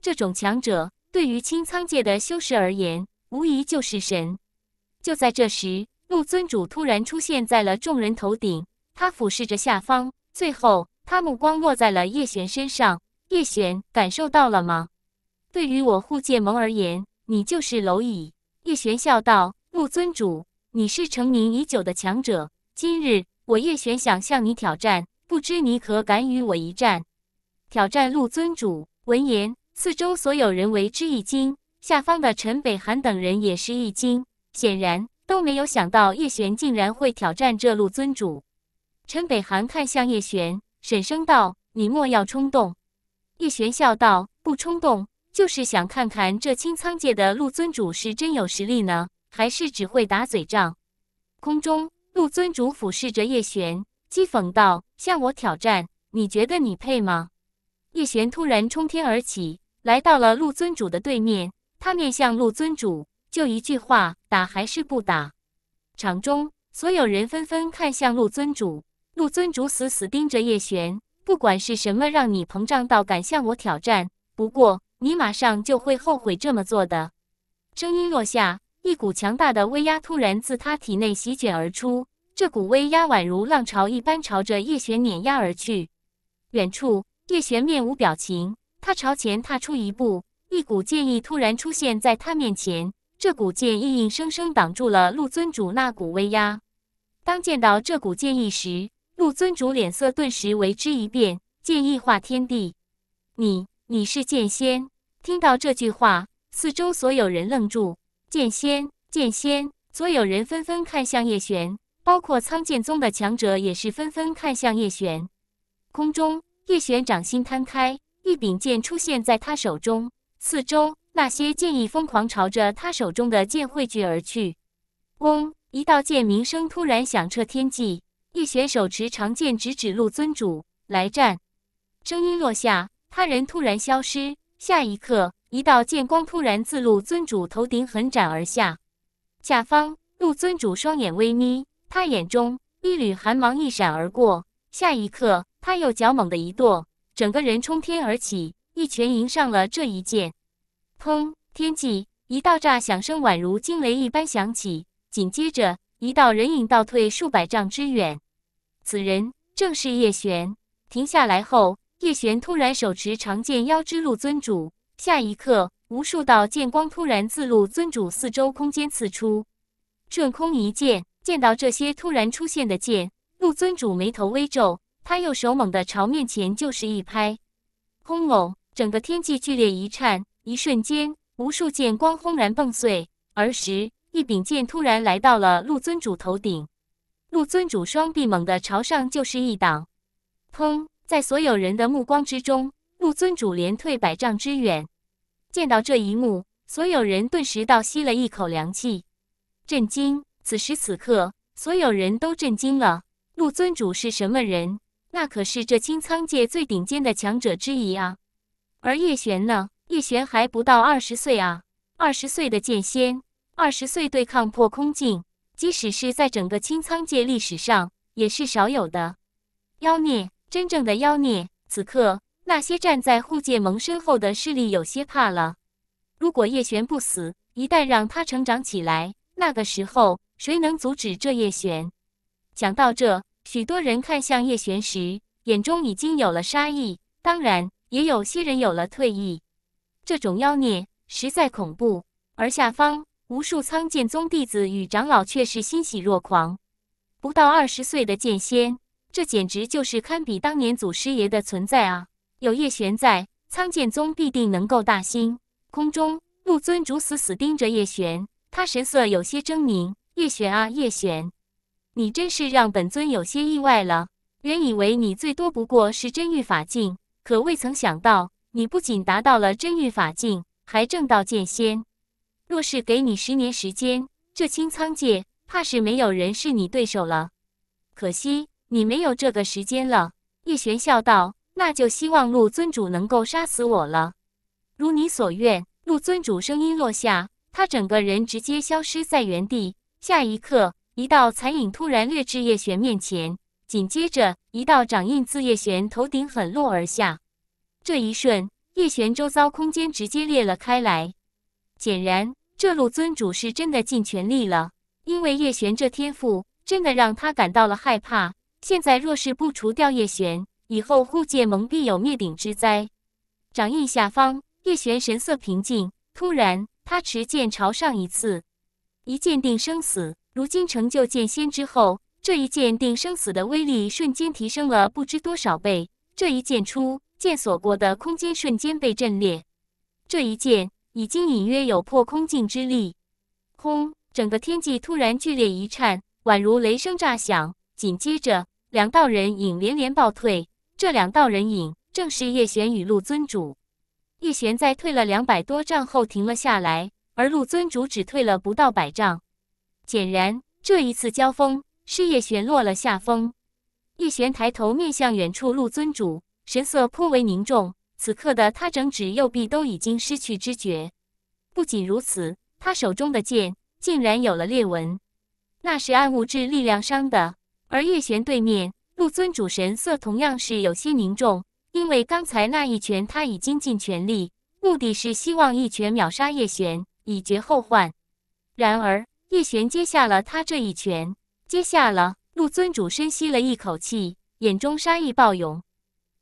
这种强者。对于清苍界的修士而言，无疑就是神。就在这时，陆尊主突然出现在了众人头顶，他俯视着下方，最后他目光落在了叶璇身上。叶璇感受到了吗？对于我护界盟而言，你就是蝼蚁。叶璇笑道：“陆尊主，你是成名已久的强者，今日我叶璇想向你挑战，不知你可敢与我一战？”挑战陆尊主。闻言。四周所有人为之一惊，下方的陈北寒等人也是一惊，显然都没有想到叶璇竟然会挑战这路尊主。陈北寒看向叶璇，沈声道：“你莫要冲动。”叶璇笑道：“不冲动，就是想看看这青苍界的陆尊主是真有实力呢，还是只会打嘴仗。”空中，陆尊主俯视着叶璇，讥讽道：“向我挑战，你觉得你配吗？”叶璇突然冲天而起。来到了陆尊主的对面，他面向陆尊主，就一句话：打还是不打？场中所有人纷纷看向陆尊主，陆尊主死死盯着叶璇，不管是什么让你膨胀到敢向我挑战，不过你马上就会后悔这么做的。声音落下，一股强大的威压突然自他体内席卷而出，这股威压宛如浪潮一般朝着叶璇碾压而去。远处，叶璇面无表情。他朝前踏出一步，一股剑意突然出现在他面前。这股剑意硬生生挡住了陆尊主那股威压。当见到这股剑意时，陆尊主脸色顿时为之一变。剑意化天地，你，你是剑仙！听到这句话，四周所有人愣住。剑仙，剑仙！所有人纷纷看向叶璇，包括苍剑宗的强者也是纷纷看向叶璇。空中，叶璇掌心摊开。一柄剑出现在他手中，四周那些剑意疯狂朝着他手中的剑汇聚而去。嗡，一道剑鸣声突然响彻天际。一玄手持长剑直指陆尊主，来战。声音落下，他人突然消失。下一刻，一道剑光突然自陆尊主头顶横斩而下。下方，陆尊主双眼微眯，他眼中一缕寒芒一闪而过。下一刻，他又脚猛地一跺。整个人冲天而起，一拳迎上了这一剑。砰！天际一道炸响声宛如惊雷一般响起，紧接着一道人影倒退数百丈之远。此人正是叶璇。停下来后，叶璇突然手持长剑，腰之陆尊主。下一刻，无数道剑光突然自陆尊主四周空间刺出，顺空一剑。见到这些突然出现的剑，陆尊主眉头微皱。他右手猛地朝面前就是一拍，轰隆！整个天际剧烈一颤，一瞬间，无数剑光轰然崩碎。而时，一柄剑突然来到了陆尊主头顶，陆尊主双臂猛地朝上就是一挡，砰！在所有人的目光之中，陆尊主连退百丈之远。见到这一幕，所有人顿时倒吸了一口凉气，震惊。此时此刻，所有人都震惊了：陆尊主是什么人？那可是这清仓界最顶尖的强者之一啊！而叶璇呢？叶璇还不到二十岁啊！二十岁的剑仙，二十岁对抗破空境，即使是在整个清仓界历史上也是少有的妖孽，真正的妖孽！此刻，那些站在护界盟身后的势力有些怕了。如果叶璇不死，一旦让他成长起来，那个时候，谁能阻止这叶璇？想到这。许多人看向叶璇时，眼中已经有了杀意。当然，也有些人有了退意。这种妖孽实在恐怖。而下方无数苍剑宗弟子与长老却是欣喜若狂。不到二十岁的剑仙，这简直就是堪比当年祖师爷的存在啊！有叶璇在，苍剑宗必定能够大兴。空中，陆尊主死死盯着叶璇，他神色有些狰狞。叶璇啊，叶璇！你真是让本尊有些意外了。原以为你最多不过是真玉法境，可未曾想到你不仅达到了真玉法境，还正道剑仙。若是给你十年时间，这青苍界怕是没有人是你对手了。可惜你没有这个时间了。叶璇笑道：“那就希望陆尊主能够杀死我了。”如你所愿，陆尊主声音落下，他整个人直接消失在原地。下一刻。一道残影突然掠至叶璇面前，紧接着一道掌印自叶璇头顶狠落而下。这一瞬，叶璇周遭空间直接裂了开来。显然，这陆尊主是真的尽全力了，因为叶璇这天赋真的让他感到了害怕。现在若是不除掉叶璇，以后护界盟必有灭顶之灾。掌印下方，叶璇神色平静。突然，他持剑朝上一刺，一剑定生死。如今成就剑仙之后，这一剑定生死的威力瞬间提升了不知多少倍。这一剑出，剑所过的空间瞬间被震裂。这一剑已经隐约有破空境之力。轰！整个天际突然剧烈一颤，宛如雷声炸响。紧接着，两道人影连连暴退。这两道人影正是叶璇与陆尊主。叶璇在退了两百多丈后停了下来，而陆尊主只退了不到百丈。显然，这一次交锋，是叶璇落了下风。叶璇抬头面向远处陆尊主，神色颇为凝重。此刻的他，整只右臂都已经失去知觉。不仅如此，他手中的剑竟然有了裂纹，那是暗物质力量伤的。而叶璇对面陆尊主神色同样是有些凝重，因为刚才那一拳他已经尽全力，目的是希望一拳秒杀叶璇，以绝后患。然而。叶璇接下了他这一拳，接下了。陆尊主深吸了一口气，眼中杀意暴涌。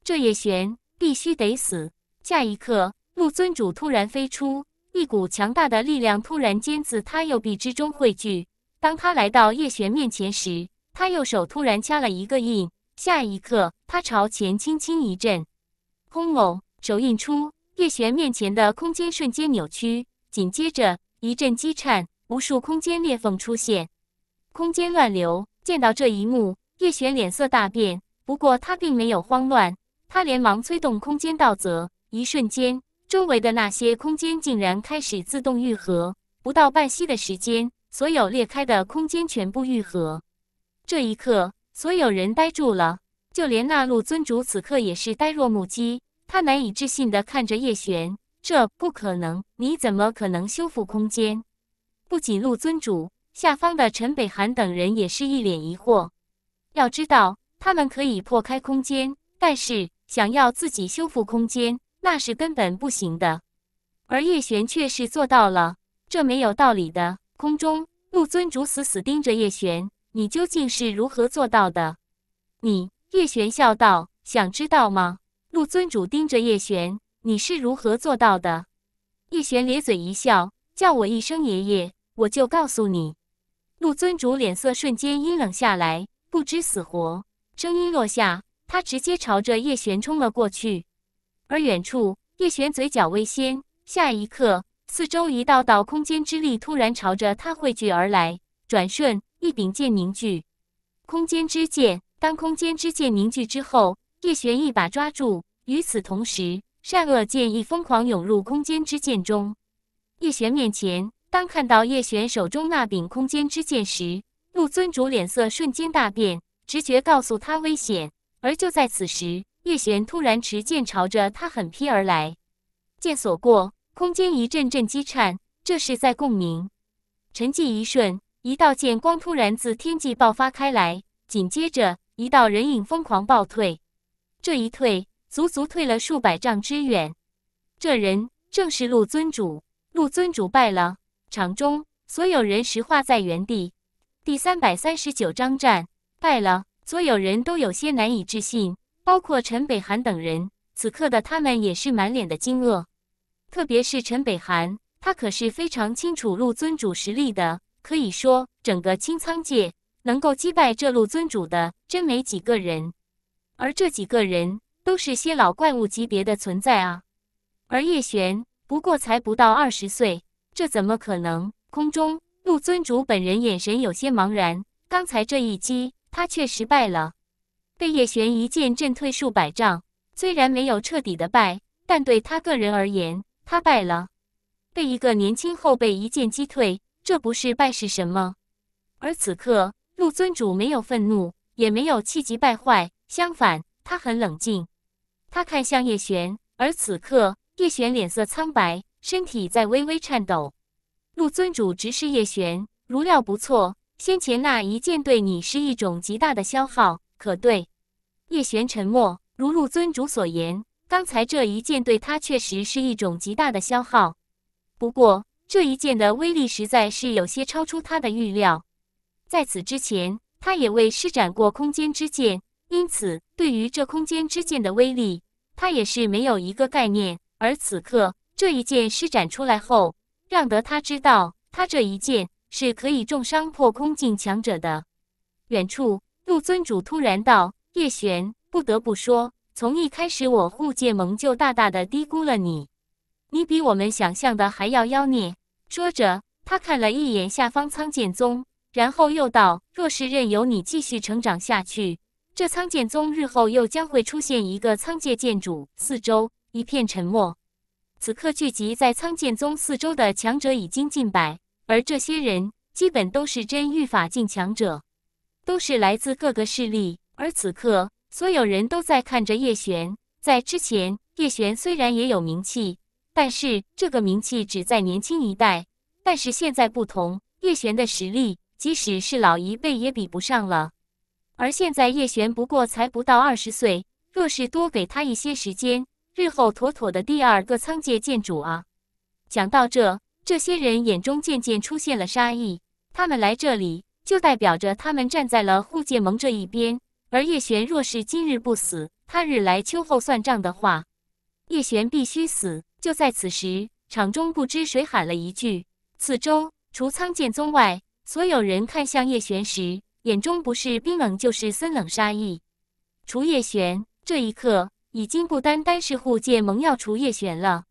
这叶璇必须得死。下一刻，陆尊主突然飞出，一股强大的力量突然间自他右臂之中汇聚。当他来到叶璇面前时，他右手突然掐了一个印。下一刻，他朝前轻轻一震，轰隆，手印出，叶璇面前的空间瞬间扭曲，紧接着一阵激颤。无数空间裂缝出现，空间乱流。见到这一幕，叶璇脸色大变。不过他并没有慌乱，他连忙催动空间道则。一瞬间，周围的那些空间竟然开始自动愈合。不到半息的时间，所有裂开的空间全部愈合。这一刻，所有人呆住了，就连那陆尊主此刻也是呆若木鸡。他难以置信的看着叶璇：“这不可能！你怎么可能修复空间？”不仅陆尊主下方的陈北寒等人也是一脸疑惑。要知道，他们可以破开空间，但是想要自己修复空间，那是根本不行的。而叶璇却是做到了，这没有道理的。空中，陆尊主死死盯着叶璇：“你究竟是如何做到的？”你，叶璇笑道：“想知道吗？”陆尊主盯着叶璇：“你是如何做到的？”叶璇咧嘴一笑，叫我一声爷爷。我就告诉你，陆尊主脸色瞬间阴冷下来，不知死活。声音落下，他直接朝着叶璇冲了过去。而远处，叶璇嘴角微掀，下一刻，四周一道道空间之力突然朝着他汇聚而来。转瞬，一柄剑凝聚，空间之剑。当空间之剑凝聚之后，叶璇一把抓住。与此同时，善恶剑意疯狂涌入空间之剑中。叶璇面前。当看到叶璇手中那柄空间之剑时，陆尊主脸色瞬间大变，直觉告诉他危险。而就在此时，叶璇突然持剑朝着他狠劈而来，剑所过，空间一阵阵激颤，这是在共鸣。沉寂一瞬，一道剑光突然自天际爆发开来，紧接着一道人影疯狂暴退，这一退足足退了数百丈之远。这人正是陆尊主，陆尊主败了。场中所有人石化在原地。第三百三十九章战败了，所有人都有些难以置信，包括陈北寒等人。此刻的他们也是满脸的惊愕，特别是陈北寒，他可是非常清楚陆尊主实力的。可以说，整个清苍界能够击败这陆尊主的，真没几个人。而这几个人都是些老怪物级别的存在啊！而叶璇不过才不到二十岁。这怎么可能？空中，陆尊主本人眼神有些茫然。刚才这一击，他却失败了，被叶璇一剑震退数百丈。虽然没有彻底的败，但对他个人而言，他败了。被一个年轻后辈一剑击退，这不是败是什么？而此刻，陆尊主没有愤怒，也没有气急败坏，相反，他很冷静。他看向叶璇，而此刻，叶璇脸色苍白。身体在微微颤抖，陆尊主直视叶璇，如料不错，先前那一剑对你是一种极大的消耗，可对？叶璇沉默，如陆尊主所言，刚才这一剑对他确实是一种极大的消耗。不过，这一剑的威力实在是有些超出他的预料。在此之前，他也未施展过空间之剑，因此对于这空间之剑的威力，他也是没有一个概念。而此刻。这一剑施展出来后，让得他知道，他这一剑是可以重伤破空境强者的。远处，陆尊主突然道：“叶璇，不得不说，从一开始我护界盟就大大的低估了你，你比我们想象的还要妖孽。”说着，他看了一眼下方苍剑宗，然后又道：“若是任由你继续成长下去，这苍剑宗日后又将会出现一个苍界剑主。”四周一片沉默。此刻聚集在苍剑宗四周的强者已经近百，而这些人基本都是真御法境强者，都是来自各个势力。而此刻，所有人都在看着叶璇。在之前，叶璇虽然也有名气，但是这个名气只在年轻一代。但是现在不同，叶璇的实力，即使是老一辈也比不上了。而现在，叶璇不过才不到二十岁，若是多给他一些时间。日后妥妥的第二个苍界剑主啊！讲到这，这些人眼中渐渐出现了杀意。他们来这里，就代表着他们站在了护界盟这一边。而叶璇若是今日不死，他日来秋后算账的话，叶璇必须死。就在此时，场中不知谁喊了一句：“此周除苍剑宗外，所有人看向叶璇时，眼中不是冰冷，就是森冷杀意。”除叶璇，这一刻。已经不单单是护界盟要除叶璇了，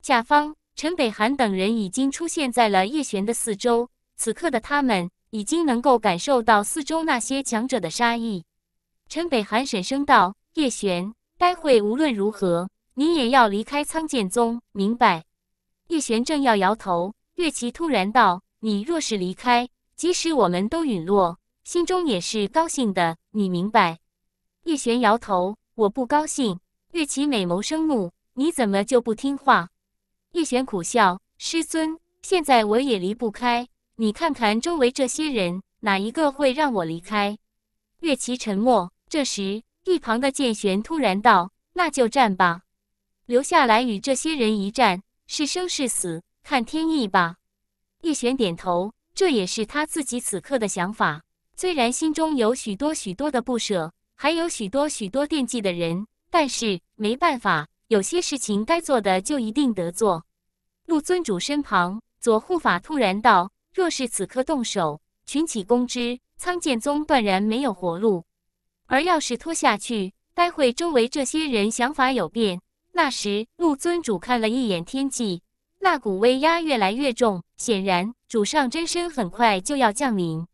甲方陈北寒等人已经出现在了叶璇的四周。此刻的他们已经能够感受到四周那些强者的杀意。陈北寒沈声道：“叶璇，待会无论如何，你也要离开苍剑宗，明白？”叶璇正要摇头，岳琪突然道：“你若是离开，即使我们都陨落，心中也是高兴的。你明白？”叶璇摇头。我不高兴，月琪美眸生怒，你怎么就不听话？叶璇苦笑，师尊，现在我也离不开。你看看周围这些人，哪一个会让我离开？月琪沉默。这时，一旁的剑玄突然道：“那就战吧，留下来与这些人一战，是生是死，看天意吧。”叶璇点头，这也是他自己此刻的想法。虽然心中有许多许多的不舍。还有许多许多惦记的人，但是没办法，有些事情该做的就一定得做。陆尊主身旁，左护法突然道：“若是此刻动手，群起攻之，苍剑宗断然没有活路。而要是拖下去，待会周围这些人想法有变，那时陆尊主看了一眼天际，那股威压越来越重，显然主上真身很快就要降临。”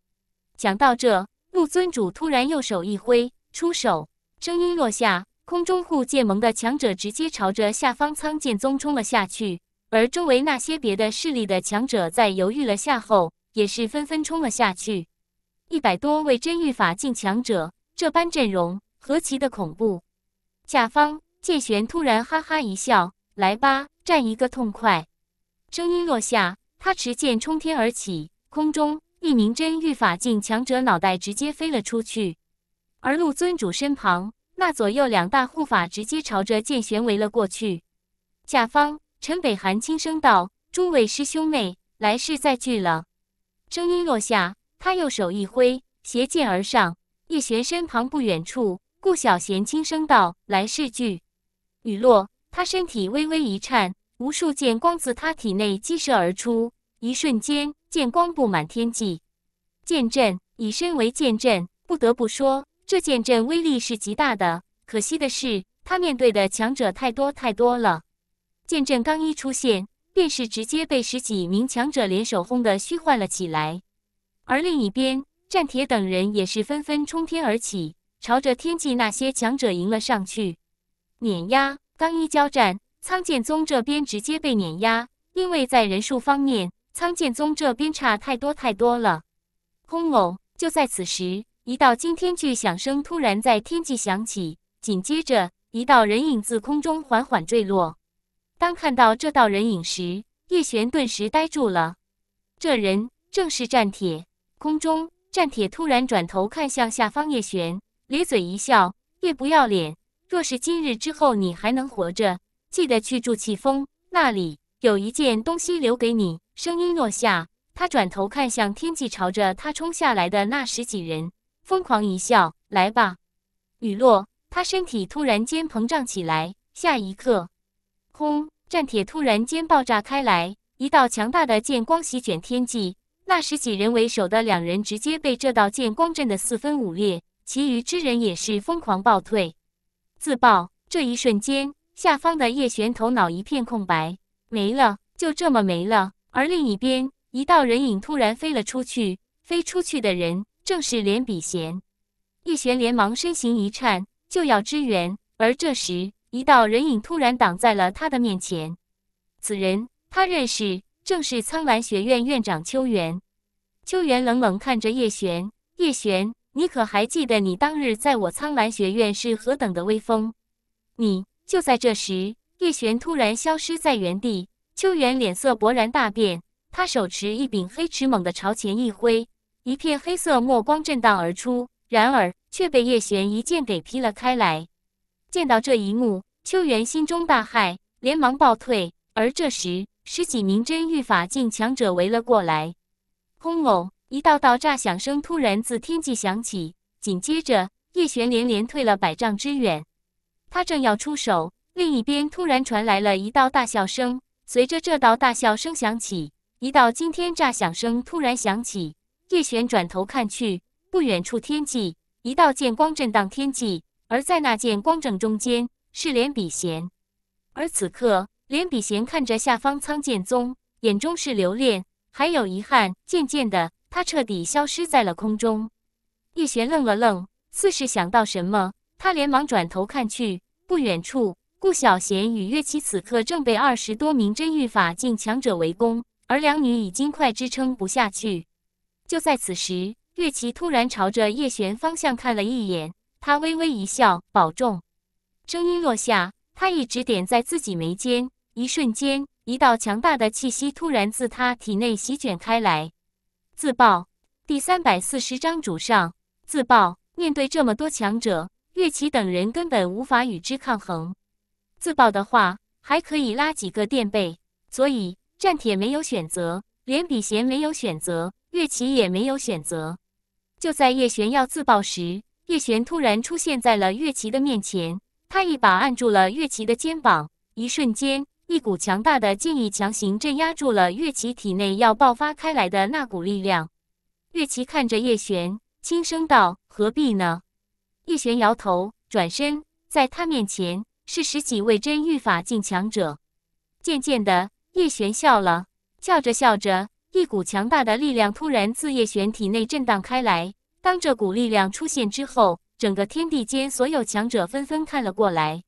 讲到这，陆尊主突然右手一挥。出手，声音落下，空中护剑盟的强者直接朝着下方苍剑宗冲了下去，而周围那些别的势力的强者在犹豫了下后，也是纷纷冲了下去。一百多位真御法境强者，这般阵容，何其的恐怖！下方剑玄突然哈哈一笑：“来吧，战一个痛快！”声音落下，他持剑冲天而起，空中一名真御法境强者脑袋直接飞了出去。而陆尊主身旁那左右两大护法直接朝着剑玄围了过去。下方，陈北寒轻声道：“诸位师兄妹，来世再聚了。”声音落下，他右手一挥，携剑而上。叶璇身旁不远处，顾小贤轻声道：“来世聚。”雨落，他身体微微一颤，无数剑光自他体内激射而出，一瞬间，剑光布满天际。剑阵以身为剑阵，不得不说。这剑阵威力是极大的，可惜的是，他面对的强者太多太多了。剑阵刚一出现，便是直接被十几名强者联手轰得虚幻了起来。而另一边，战铁等人也是纷纷冲天而起，朝着天际那些强者迎了上去。碾压，刚一交战，苍剑宗这边直接被碾压，因为在人数方面，苍剑宗这边差太多太多了。轰偶，就在此时。一道惊天巨响声突然在天际响起，紧接着一道人影自空中缓缓坠落。当看到这道人影时，叶璇顿时呆住了。这人正是战铁。空中，战铁突然转头看向下方，叶璇咧嘴一笑：“叶不要脸！若是今日之后你还能活着，记得去住气风那里，有一件东西留给你。”声音落下，他转头看向天际，朝着他冲下来的那十几人。疯狂一笑，来吧！雨落，他身体突然间膨胀起来。下一刻，轰！战铁突然间爆炸开来，一道强大的剑光席卷天际。那十几人为首的两人直接被这道剑光震得四分五裂，其余之人也是疯狂暴退。自爆！这一瞬间，下方的叶璇头脑一片空白，没了，就这么没了。而另一边，一道人影突然飞了出去，飞出去的人。正是连笔弦，叶璇连忙身形一颤，就要支援，而这时一道人影突然挡在了他的面前。此人他认识，正是苍兰学院院长秋元。秋元冷冷看着叶璇：“叶璇，你可还记得你当日在我苍兰学院是何等的威风？”你就在这时，叶璇突然消失在原地，秋元脸色勃然大变，他手持一柄黑尺，猛地朝前一挥。一片黑色墨光震荡而出，然而却被叶璇一剑给劈了开来。见到这一幕，秋元心中大骇，连忙暴退。而这时，十几名真御法境强者围了过来。轰隆！一道道炸响声突然自天际响起，紧接着，叶璇连连退了百丈之远。他正要出手，另一边突然传来了一道大笑声。随着这道大笑声响起，一道惊天炸响声突然响起。叶璇转头看去，不远处天际一道剑光震荡天际，而在那剑光正中间是连笔弦。而此刻，连笔弦看着下方苍剑宗，眼中是留恋，还有遗憾。渐渐的，他彻底消失在了空中。叶璇愣了愣，似是想到什么，他连忙转头看去，不远处顾小贤与岳琪此刻正被二十多名真御法境强者围攻，而两女已经快支撑不下去。就在此时，岳琪突然朝着叶璇方向看了一眼，他微微一笑：“保重。”声音落下，他一直点在自己眉间，一瞬间，一道强大的气息突然自他体内席卷开来。自爆第三百四十章主上自爆。面对这么多强者，岳琪等人根本无法与之抗衡。自爆的话，还可以拉几个垫背，所以战铁没有选择，连比贤没有选择。岳琪也没有选择。就在叶璇要自爆时，叶璇突然出现在了岳琪的面前，他一把按住了岳琪的肩膀，一瞬间，一股强大的剑意强行镇压住了岳琪体内要爆发开来的那股力量。岳琪看着叶璇，轻声道：“何必呢？”叶璇摇头，转身，在他面前是十几位真御法境强者。渐渐的，叶璇笑了，笑着笑着。一股强大的力量突然自叶璇体内震荡开来。当这股力量出现之后，整个天地间所有强者纷纷看了过来。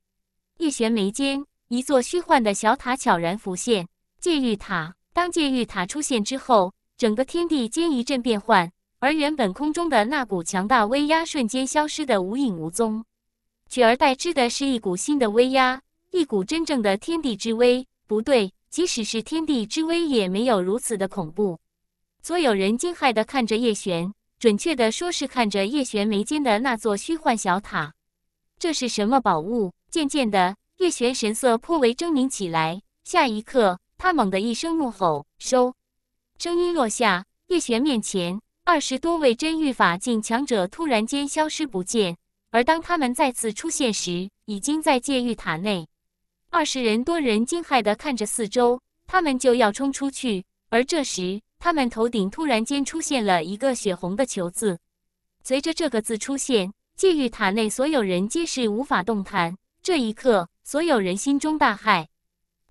叶璇眉间一座虚幻的小塔悄然浮现，戒玉塔。当戒玉塔出现之后，整个天地间一阵变幻，而原本空中的那股强大威压瞬间消失的无影无踪，取而代之的是一股新的威压，一股真正的天地之威。不对。即使是天地之威，也没有如此的恐怖。所有人惊骇的看着叶璇，准确的说是看着叶璇眉间的那座虚幻小塔。这是什么宝物？渐渐的，叶璇神色颇为狰狞起来。下一刻，他猛地一声怒吼，收。声音落下，叶璇面前二十多位真玉法境强者突然间消失不见。而当他们再次出现时，已经在戒玉塔内。二十人多人惊骇地看着四周，他们就要冲出去，而这时，他们头顶突然间出现了一个血红的“球”字。随着这个字出现，戒狱塔内所有人皆是无法动弹。这一刻，所有人心中大骇。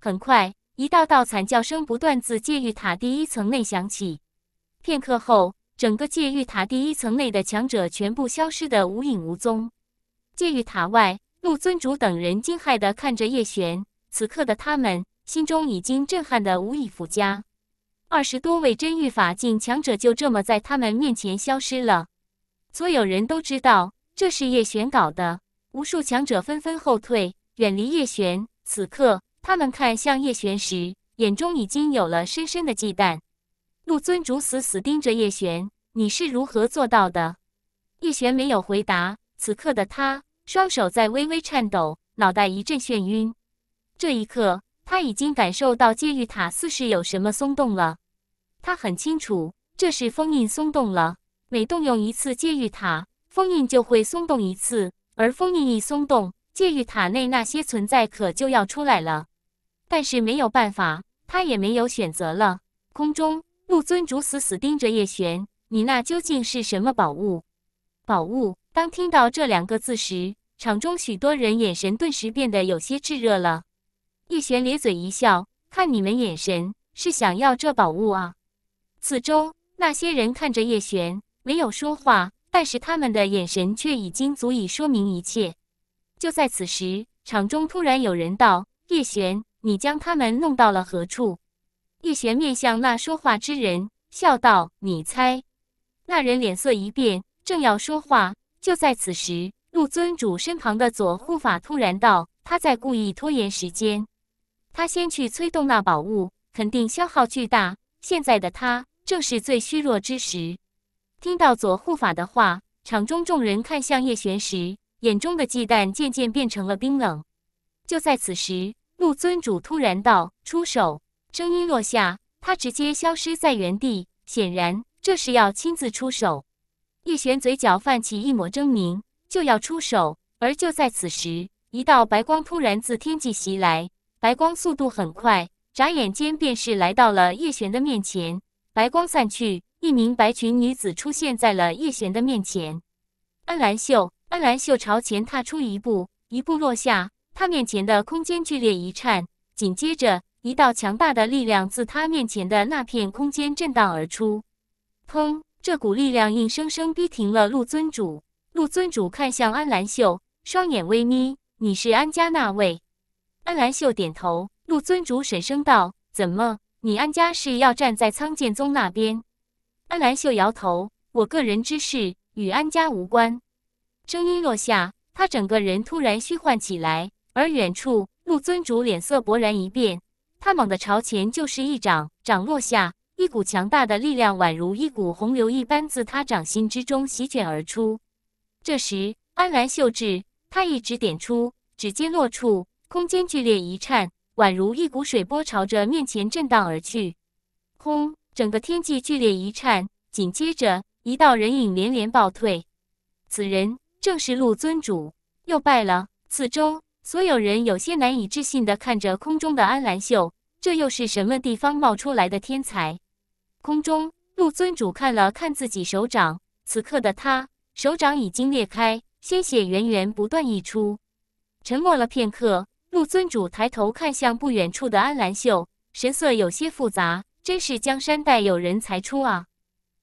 很快，一道道惨叫声不断自戒狱塔第一层内响起。片刻后，整个戒狱塔第一层内的强者全部消失得无影无踪。戒狱塔外。陆尊主等人惊骇的看着叶璇，此刻的他们心中已经震撼的无以复加。二十多位真玉法境强者就这么在他们面前消失了。所有人都知道这是叶璇搞的，无数强者纷纷后退，远离叶璇。此刻他们看向叶璇时，眼中已经有了深深的忌惮。陆尊主死死盯着叶璇：“你是如何做到的？”叶璇没有回答。此刻的他。双手在微微颤抖，脑袋一阵眩晕。这一刻，他已经感受到戒玉塔似是有什么松动了。他很清楚，这是封印松动了。每动用一次戒玉塔，封印就会松动一次。而封印一松动，戒玉塔内那些存在可就要出来了。但是没有办法，他也没有选择了。空中，陆尊主死死盯着叶璇：“你那究竟是什么宝物？宝物？”当听到这两个字时，场中许多人眼神顿时变得有些炽热了。叶璇咧嘴一笑，看你们眼神是想要这宝物啊！此中那些人看着叶璇，没有说话，但是他们的眼神却已经足以说明一切。就在此时，场中突然有人道：“叶璇，你将他们弄到了何处？”叶璇面向那说话之人，笑道：“你猜。”那人脸色一变，正要说话。就在此时，陆尊主身旁的左护法突然道：“他在故意拖延时间，他先去催动那宝物，肯定消耗巨大。现在的他正是最虚弱之时。”听到左护法的话，场中众人看向叶璇时，眼中的忌惮渐渐变成了冰冷。就在此时，陆尊主突然道：“出手！”声音落下，他直接消失在原地，显然这是要亲自出手。叶璇嘴角泛起一抹狰狞，就要出手，而就在此时，一道白光突然自天际袭来。白光速度很快，眨眼间便是来到了叶璇的面前。白光散去，一名白裙女子出现在了叶璇的面前。安兰秀，安兰秀朝前踏出一步，一步落下，她面前的空间剧烈一颤，紧接着一道强大的力量自她面前的那片空间震荡而出，砰。这股力量硬生生逼停了陆尊主。陆尊主看向安兰秀，双眼微眯：“你是安家那位？”安兰秀点头。陆尊主沈声道：“怎么？你安家是要站在苍剑宗那边？”安兰秀摇头：“我个人之事与安家无关。”声音落下，他整个人突然虚幻起来。而远处，陆尊主脸色勃然一变，他猛地朝前就是一掌，掌落下。一股强大的力量，宛如一股洪流一般，自他掌心之中席卷而出。这时，安澜秀至，他一指点出，指尖落处，空间剧烈一颤，宛如一股水波朝着面前震荡而去。轰！整个天际剧烈一颤，紧接着一道人影连连暴退。此人正是陆尊主，又败了。四周所有人有些难以置信的看着空中的安澜秀，这又是什么地方冒出来的天才？空中，陆尊主看了看自己手掌，此刻的他手掌已经裂开，鲜血源源不断溢出。沉默了片刻，陆尊主抬头看向不远处的安兰秀，神色有些复杂。真是江山代有人才出啊！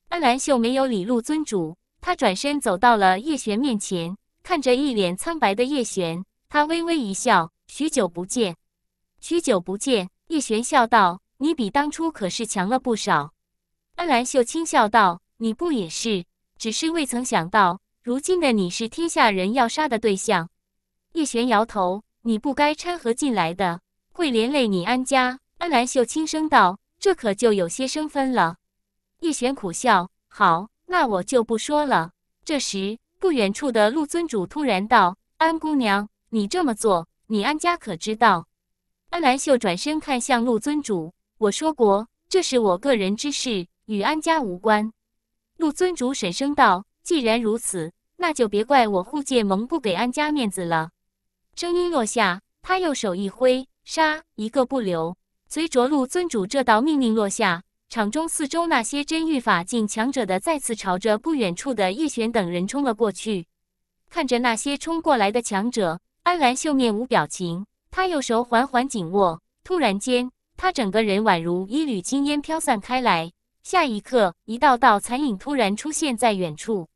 安兰秀没有理陆尊主，他转身走到了叶璇面前，看着一脸苍白的叶璇，他微微一笑：“许久不见，许久不见。”叶璇笑道：“你比当初可是强了不少。”安兰秀轻笑道：“你不也是？只是未曾想到，如今的你是天下人要杀的对象。”叶璇摇头：“你不该掺和进来的，会连累你安家。”安兰秀轻声道：“这可就有些生分了。”叶璇苦笑：“好，那我就不说了。”这时，不远处的陆尊主突然道：“安姑娘，你这么做，你安家可知道？”安兰秀转身看向陆尊主：“我说过，这是我个人之事。”与安家无关，陆尊主沈声道：“既然如此，那就别怪我护界盟不给安家面子了。”声音落下，他右手一挥，杀一个不留。随着陆尊主这道命令落下，场中四周那些真御法境强者的再次朝着不远处的叶璇等人冲了过去。看着那些冲过来的强者，安兰秀面无表情，他右手缓缓紧握，突然间，他整个人宛如一缕青烟飘散开来。下一刻，一道道残影突然出现在远处，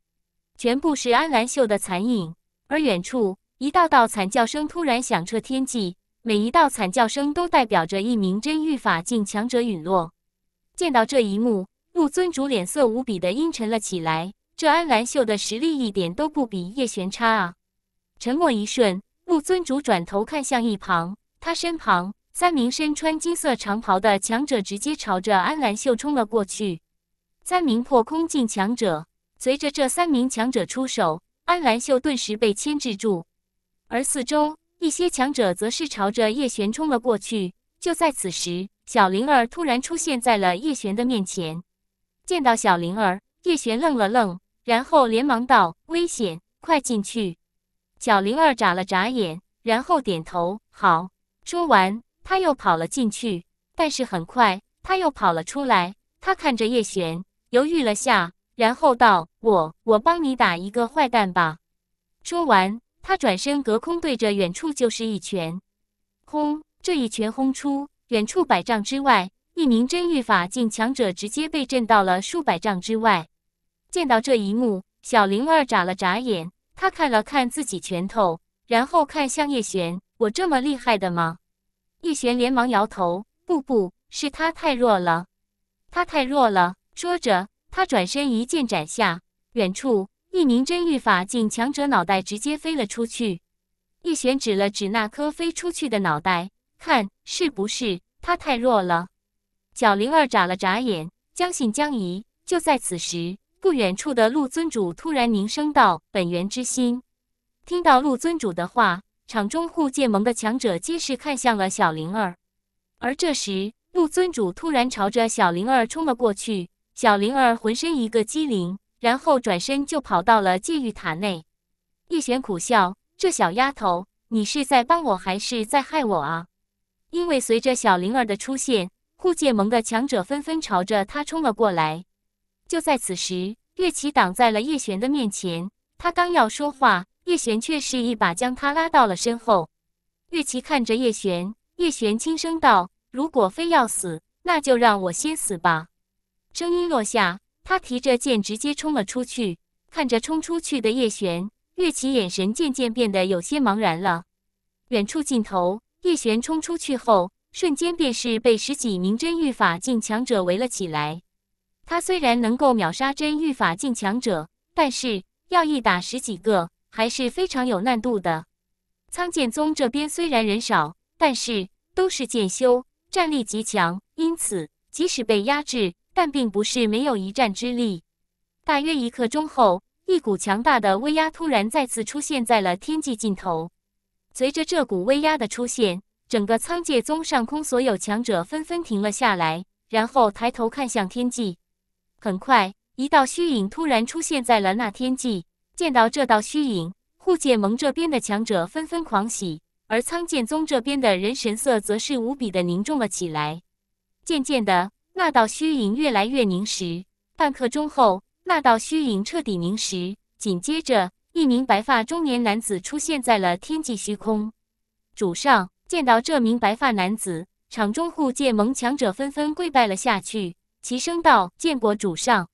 全部是安兰秀的残影。而远处，一道道惨叫声突然响彻天际，每一道惨叫声都代表着一名真御法境强者陨落。见到这一幕，陆尊主脸色无比的阴沉了起来。这安兰秀的实力一点都不比叶璇差啊！沉默一瞬，陆尊主转头看向一旁，他身旁。三名身穿金色长袍的强者直接朝着安兰秀冲了过去。三名破空境强者随着这三名强者出手，安兰秀顿时被牵制住。而四周一些强者则是朝着叶璇冲了过去。就在此时，小灵儿突然出现在了叶璇的面前。见到小灵儿，叶璇愣了愣，然后连忙道：“危险，快进去！”小灵儿眨了眨眼，然后点头：“好。”说完。他又跑了进去，但是很快他又跑了出来。他看着叶璇，犹豫了下，然后道：“我，我帮你打一个坏蛋吧。”说完，他转身隔空对着远处就是一拳，轰！这一拳轰出，远处百丈之外，一名真御法境强者直接被震到了数百丈之外。见到这一幕，小灵儿眨了眨眼，他看了看自己拳头，然后看向叶璇：“我这么厉害的吗？”叶璇连忙摇头：“不，不是他太弱了，他太弱了。”说着，他转身一剑斩下。远处，一名真玉法境强者脑袋直接飞了出去。叶璇指了指那颗飞出去的脑袋：“看，是不是他太弱了？”小灵儿眨了眨眼，将信将疑。就在此时，不远处的陆尊主突然凝声道：“本源之心。”听到陆尊主的话。场中护界盟的强者皆是看向了小灵儿，而这时，陆尊主突然朝着小灵儿冲了过去。小灵儿浑身一个机灵，然后转身就跑到了戒狱塔内。叶璇苦笑：“这小丫头，你是在帮我还是在害我啊？”因为随着小灵儿的出现，护界盟的强者纷纷朝着他冲了过来。就在此时，月琪挡在了叶璇的面前，他刚要说话。叶璇却是一把将他拉到了身后。岳琪看着叶璇，叶璇轻声道：“如果非要死，那就让我先死吧。”声音落下，他提着剑直接冲了出去。看着冲出去的叶璇，岳琪眼神渐渐变得有些茫然了。远处尽头，叶璇冲出去后，瞬间便是被十几名真御法境强者围了起来。他虽然能够秒杀真御法境强者，但是要一打十几个。还是非常有难度的。苍剑宗这边虽然人少，但是都是剑修，战力极强，因此即使被压制，但并不是没有一战之力。大约一刻钟后，一股强大的威压突然再次出现在了天际尽头。随着这股威压的出现，整个苍剑宗上空所有强者纷纷停了下来，然后抬头看向天际。很快，一道虚影突然出现在了那天际。见到这道虚影，护界盟这边的强者纷纷狂喜，而苍剑宗这边的人神色则是无比的凝重了起来。渐渐的，那道虚影越来越凝实。半刻钟后，那道虚影彻底凝实。紧接着，一名白发中年男子出现在了天际虚空。主上，见到这名白发男子，场中护界盟强者纷纷跪拜了下去，齐声道：“建国主上。”